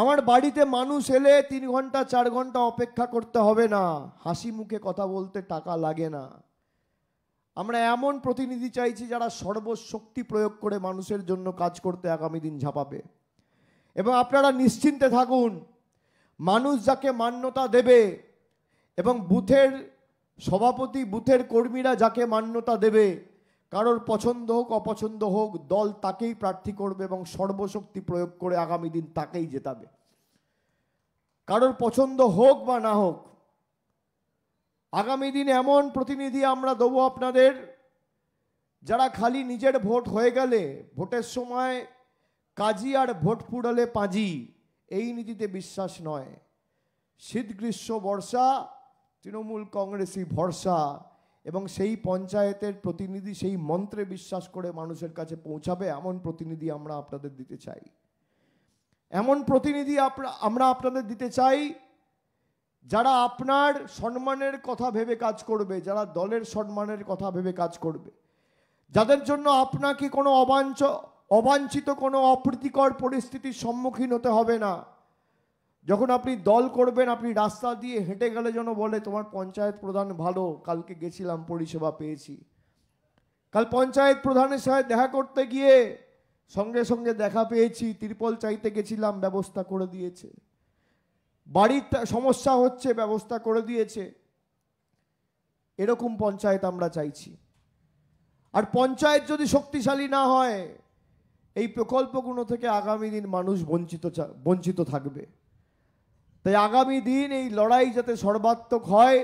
A: আমার বাড়িতে মানুষ এলে তিন ঘন্টা চার ঘন্টা অপেক্ষা করতে হবে না হাসি মুখে কথা বলতে টাকা লাগে না আমরা এমন প্রতিনিধি চাইছি যারা সর্বশক্তি প্রয়োগ করে মানুষের জন্য কাজ করতে আগামী দিন ঝাঁপাবে এবং আপনারা নিশ্চিন্তে থাকুন মানুষ যাকে মান্যতা দেবে এবং বুথের সভাপতি বুথের কর্মীরা যাকে মান্যতা দেবে কারোর পছন্দ হোক অপছন্দ হোক দল তাকেই প্রার্থী করবে এবং সর্বশক্তি প্রয়োগ করে আগামী দিন তাকেই জেতাবে কারোর পছন্দ হোক বা না হোক আগামী দিন এমন প্রতিনিধি আমরা দেবো আপনাদের যারা খালি নিজের ভোট হয়ে গেলে ভোটের সময় কাজী আর ভোট পুড়ালে পাঁজি এই নীতিতে বিশ্বাস নয় শীত গ্রীষ্ম বর্ষা তৃণমূল কংগ্রেসই ভরসা এবং সেই পঞ্চায়েতের প্রতিনিধি সেই মন্ত্রে বিশ্বাস করে মানুষের কাছে পৌঁছাবে এমন প্রতিনিধি আমরা আপনাদের দিতে চাই এমন প্রতিনিধি আমরা আপনাদের দিতে চাই যারা আপনার সম্মানের কথা ভেবে কাজ করবে যারা দলের সম্মানের কথা ভেবে কাজ করবে যাদের জন্য আপনাকে কোনো অবাঞ্ছ অবাঞ্ছিত কোনো অপ্রীতিকর পরিস্থিতির সম্মুখীন হতে হবে না যখন আপনি দল করবেন আপনি রাস্তা দিয়ে হেঁটে গেলে যেন বলে তোমার পঞ্চায়েত প্রধান ভালো কালকে গেছিলাম পরিষেবা পেয়েছি কাল পঞ্চায়েত প্রধানের সাথে দেখা করতে গিয়ে সঙ্গে সঙ্গে দেখা পেয়েছি তিরপল চাইতে গেছিলাম ব্যবস্থা করে দিয়েছে বাড়ির সমস্যা হচ্ছে ব্যবস্থা করে দিয়েছে এরকম পঞ্চায়েত আমরা চাইছি আর পঞ্চায়েত যদি শক্তিশালী না হয় এই প্রকল্পগুলো থেকে আগামী দিন মানুষ বঞ্চিত বঞ্চিত থাকবে তাই আগামী দিন এই লড়াই যাতে সর্বাত্মক হয়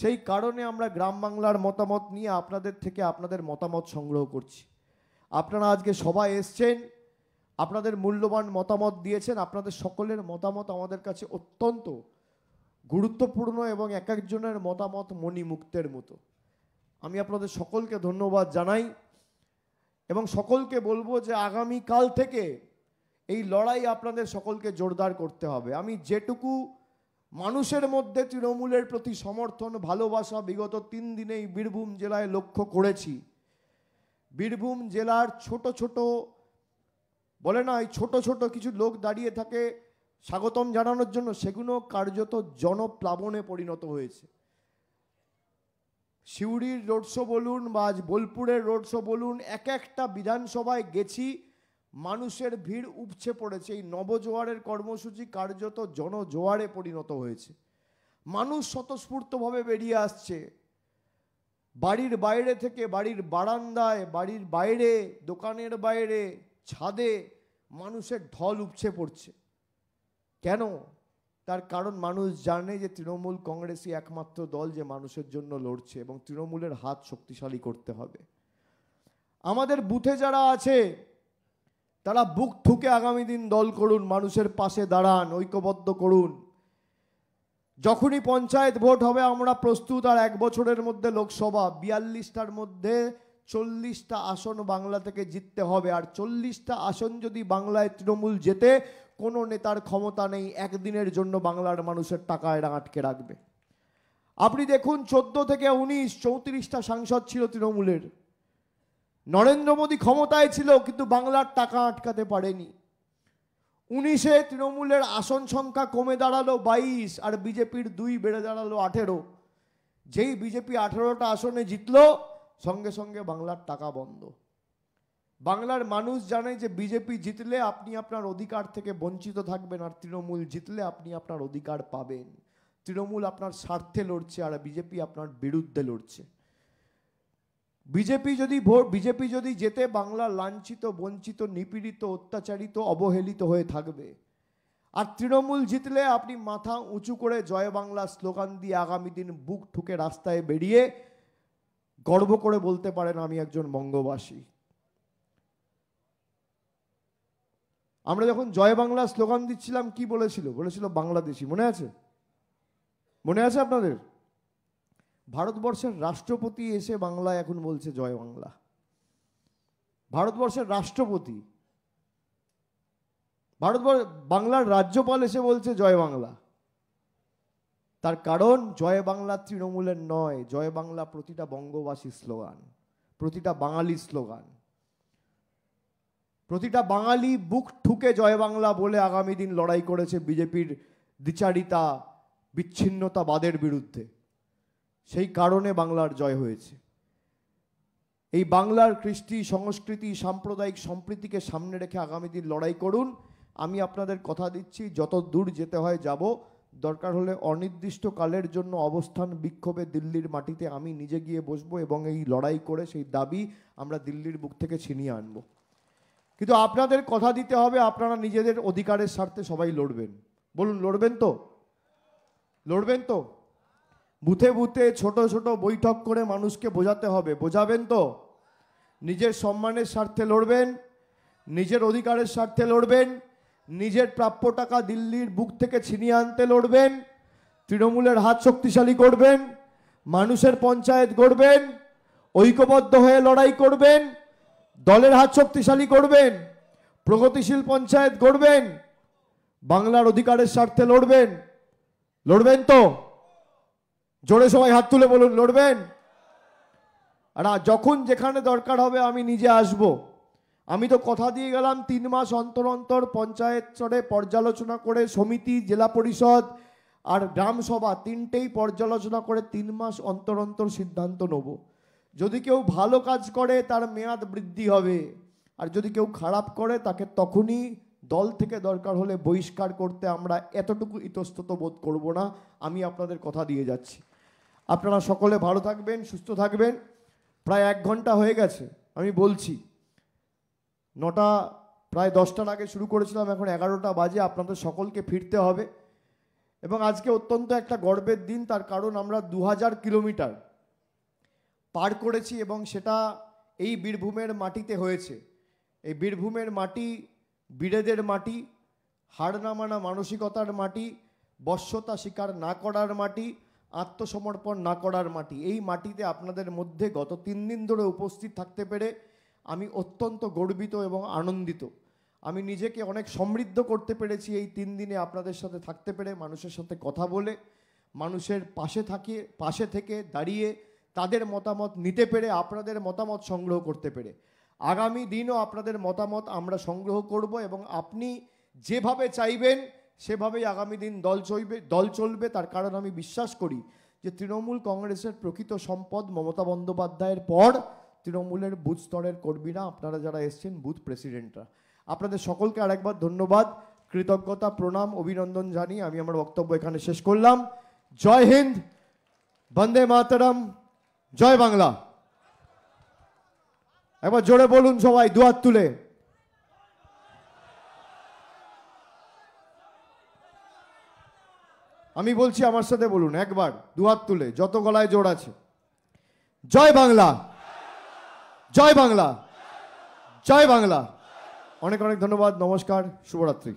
A: সেই কারণে আমরা গ্রাম বাংলার মতামত নিয়ে আপনাদের থেকে আপনাদের মতামত সংগ্রহ করছি আপনারা আজকে সবাই এসছেন আপনাদের মূল্যবান মতামত দিয়েছেন আপনাদের সকলের মতামত আমাদের কাছে অত্যন্ত গুরুত্বপূর্ণ এবং এক একজনের মতামত মণিমুক্তের মতো আমি আপনাদের সকলকে ধন্যবাদ জানাই এবং সকলকে বলবো যে আগামী কাল থেকে এই লড়াই আপনাদের সকলকে জোরদার করতে হবে আমি যেটুকু মানুষের মধ্যে তৃণমূলের প্রতি সমর্থন ভালোবাসা বিগত তিন দিনেই বীরভূম জেলায় লক্ষ্য করেছি বীরভূম জেলার ছোট ছোট বলে না এই ছোট ছোট কিছু লোক দাঁড়িয়ে থাকে স্বাগতম জানানোর জন্য সেগুলো কার্যত জনপ্লাবনে পরিণত হয়েছে সিউড়ির রোড শো বলুন বা বোলপুরের রোড শো বলুন এক একটা বিধানসভায় গেছি মানুষের ভিড় উপছে পড়েছে এই নবজোয়ারের কর্মসূচি কার্যত জনজোয়ারে পরিণত হয়েছে মানুষ স্বতঃস্ফূর্তভাবে বেরিয়ে আসছে বাড়ির বাইরে থেকে বাড়ির বারান্দায় বাড়ির বাইরে দোকানের বাইরে ছাদে মানুষের ঢল উপছে পড়ছে কেন তার কারণ মানুষ জানে যে তৃণমূল কংগ্রেসই একমাত্র দল যে মানুষের জন্য লড়ছে এবং তৃণমূলের হাত শক্তিশালী করতে হবে আমাদের বুথে যারা আছে তারা বুক ঠুকে আগামী দিন দল করুন মানুষের পাশে দাঁড়ান ঐক্যবদ্ধ করুন যখনই পঞ্চায়েত ভোট হবে আমরা প্রস্তুত আর এক বছরের মধ্যে লোকসভা বিয়াল্লিশটার মধ্যে চল্লিশটা আসন বাংলা থেকে জিততে হবে আর চল্লিশটা আসন যদি বাংলায় তৃণমূল জেতে কোনো নেতার ক্ষমতা নেই একদিনের জন্য বাংলার মানুষের টাকা এরা আটকে রাখবে আপনি দেখুন চোদ্দ থেকে উনিশ চৌত্রিশটা সাংসদ ছিল তৃণমূলের নরেন্দ্র মোদী ক্ষমতায় ছিল কিন্তু বাংলার টাকা আটকাতে পারেনি উনিশে তৃণমূলের আসন সংখ্যা কমে দাঁড়ালো বাইশ আর বিজেপির দুই বেড়ে দাঁড়ালো আঠেরো যেই বিজেপি আঠেরোটা আসনে জিতলো সঙ্গে সঙ্গে বাংলার টাকা বন্ধ বাংলার মানুষ জানে যে বিজেপি জিতলে আপনি আপনার অধিকার থেকে বঞ্চিত থাকবেন আর তৃণমূল জিতলে আপনি আপনার অধিকার পাবেন তৃণমূল আপনার স্বার্থে লড়ছে আর বিজেপি আপনার বিরুদ্ধে লড়ছে বিজেপি যদি ভোট বিজেপি যদি যেতে বাংলা লাঞ্ছিত বঞ্চিত নিপীড়িত অত্যাচারিত অবহেলিত হয়ে থাকবে আর তৃণমূল জিতলে আপনি মাথা উঁচু করে জয় বাংলা স্লোগান দিয়ে আগামী দিন বুক ঠুকে রাস্তায় বেরিয়ে গর্ব করে বলতে পারেন আমি একজন বঙ্গবাসী আমরা যখন জয় বাংলা স্লোগান দিচ্ছিলাম কি বলেছিল বলেছিল বাংলাদেশি মনে আছে মনে আছে আপনাদের ভারতবর্ষের রাষ্ট্রপতি এসে বাংলায় এখন বলছে জয় বাংলা ভারতবর্ষের রাষ্ট্রপতি ভারতবর্ষ বাংলার রাজ্যপাল এসে বলছে জয় বাংলা তার কারণ জয় বাংলা তৃণমূলের নয় জয় বাংলা প্রতিটা বঙ্গবাসী স্লোগান প্রতিটা বাঙালি স্লোগান প্রতিটা বাঙালি বুক ঠুকে জয় বাংলা বলে আগামী দিন লড়াই করেছে বিজেপির দ্বিচারিতা বিচ্ছিন্নতাবাদের বিরুদ্ধে সেই কারণে বাংলার জয় হয়েছে এই বাংলার কৃষ্টি সংস্কৃতি সাম্প্রদায়িক সম্প্রীতিকে সামনে রেখে আগামী দিন লড়াই করুন আমি আপনাদের কথা দিচ্ছি যত দূর যেতে হয় যাব দরকার হলে অনির্দিষ্টকালের জন্য অবস্থান বিক্ষোভে দিল্লির মাটিতে আমি নিজে গিয়ে বসবো এবং এই লড়াই করে সেই দাবি আমরা দিল্লির বুক থেকে ছিনিয়ে আনব কিন্তু আপনাদের কথা দিতে হবে আপনারা নিজেদের অধিকারের স্বার্থে সবাই লড়বেন বলুন লড়বেন তো লড়বেন তো বুথে বুথে ছোট ছোট বৈঠক করে মানুষকে বোঝাতে হবে বোঝাবেন তো নিজের সম্মানের স্বার্থে লড়বেন নিজের অধিকারের স্বার্থে লড়বেন নিজের প্রাপ্য টাকা দিল্লির বুক থেকে ছিনিয়ে আনতে লড়বেন তৃণমূলের হাত শক্তিশালী করবেন মানুষের পঞ্চায়েত গড়বেন ঐক্যবদ্ধ হয়ে লড়াই করবেন দলের হাত শক্তিশালী করবেন প্রগতিশীল পঞ্চায়েত গড়বেন বাংলার অধিকারের স্বার্থে লড়বেন লড়বেন তো জোরে সবাই হাত তুলে বলুন লড়বেন আর যখন যেখানে দরকার হবে আমি নিজে আসবো আমি তো কথা দিয়ে গেলাম তিন মাস অন্তর অন্তর পঞ্চায়েত স্তরে পর্যালোচনা করে সমিতি জেলা পরিষদ আর গ্রাম সভা তিনটেই পর্যালোচনা করে তিন মাস অন্তর অন্তর সিদ্ধান্ত নেব যদি কেউ ভালো কাজ করে তার মেয়াদ বৃদ্ধি হবে আর যদি কেউ খারাপ করে তাকে তখনই দল থেকে দরকার হলে বহিষ্কার করতে আমরা এতটুকু ইতস্তত বোধ করব না আমি আপনাদের কথা দিয়ে যাচ্ছি আপনারা সকলে ভালো থাকবেন সুস্থ থাকবেন প্রায় এক ঘন্টা হয়ে গেছে আমি বলছি নটা প্রায় দশটার আগে শুরু করেছিলাম এখন এগারোটা বাজে আপনাদের সকলকে ফিরতে হবে এবং আজকে অত্যন্ত একটা গর্বের দিন তার কারণ আমরা দু কিলোমিটার পার করেছি এবং সেটা এই বীরভূমের মাটিতে হয়েছে এই বীরভূমের মাটি বিড়েদের মাটি হার না মানা মানসিকতার মাটি বশ্যতা স্বীকার না করার মাটি আত্মসমর্পণ না করার মাটি এই মাটিতে আপনাদের মধ্যে গত তিন দিন ধরে উপস্থিত থাকতে পেরে আমি অত্যন্ত গর্বিত এবং আনন্দিত আমি নিজেকে অনেক সমৃদ্ধ করতে পেরেছি এই তিন দিনে আপনাদের সাথে থাকতে পেরে মানুষের সাথে কথা বলে মানুষের পাশে থাকিয়ে পাশে থেকে দাঁড়িয়ে তাদের মতামত নিতে পেরে আপনাদের মতামত সংগ্রহ করতে পেরে আগামী দিনও আপনাদের মতামত আমরা সংগ্রহ করব এবং আপনি যেভাবে চাইবেন সেভাবেই আগামী দিন দল চলবে দল চলবে তার কারণ আমি বিশ্বাস করি যে তৃণমূল কংগ্রেসের প্রকৃত সম্পদ মমতা বন্দ্যোপাধ্যায়ের পর তৃণমূলের বুথ স্তরের কর্মীরা আপনারা যারা এসছেন বুথ প্রেসিডেন্টরা আপনাদের সকলকে আরেকবার ধন্যবাদ কৃতজ্ঞতা প্রণাম অভিনন্দন জানিয়ে আমি আমার বক্তব্য এখানে শেষ করলাম জয় হিন্দ বন্দে মাতারাম জয় বাংলা একবার জোরে বলুন সবাই দুয়ার তুলে আমি বলছি আমার সাথে বলুন একবার দুয়ার তুলে যত গলায় জোর আছে জয় বাংলা জয় বাংলা জয় বাংলা অনেক অনেক ধন্যবাদ নমস্কার শুভরাত্রি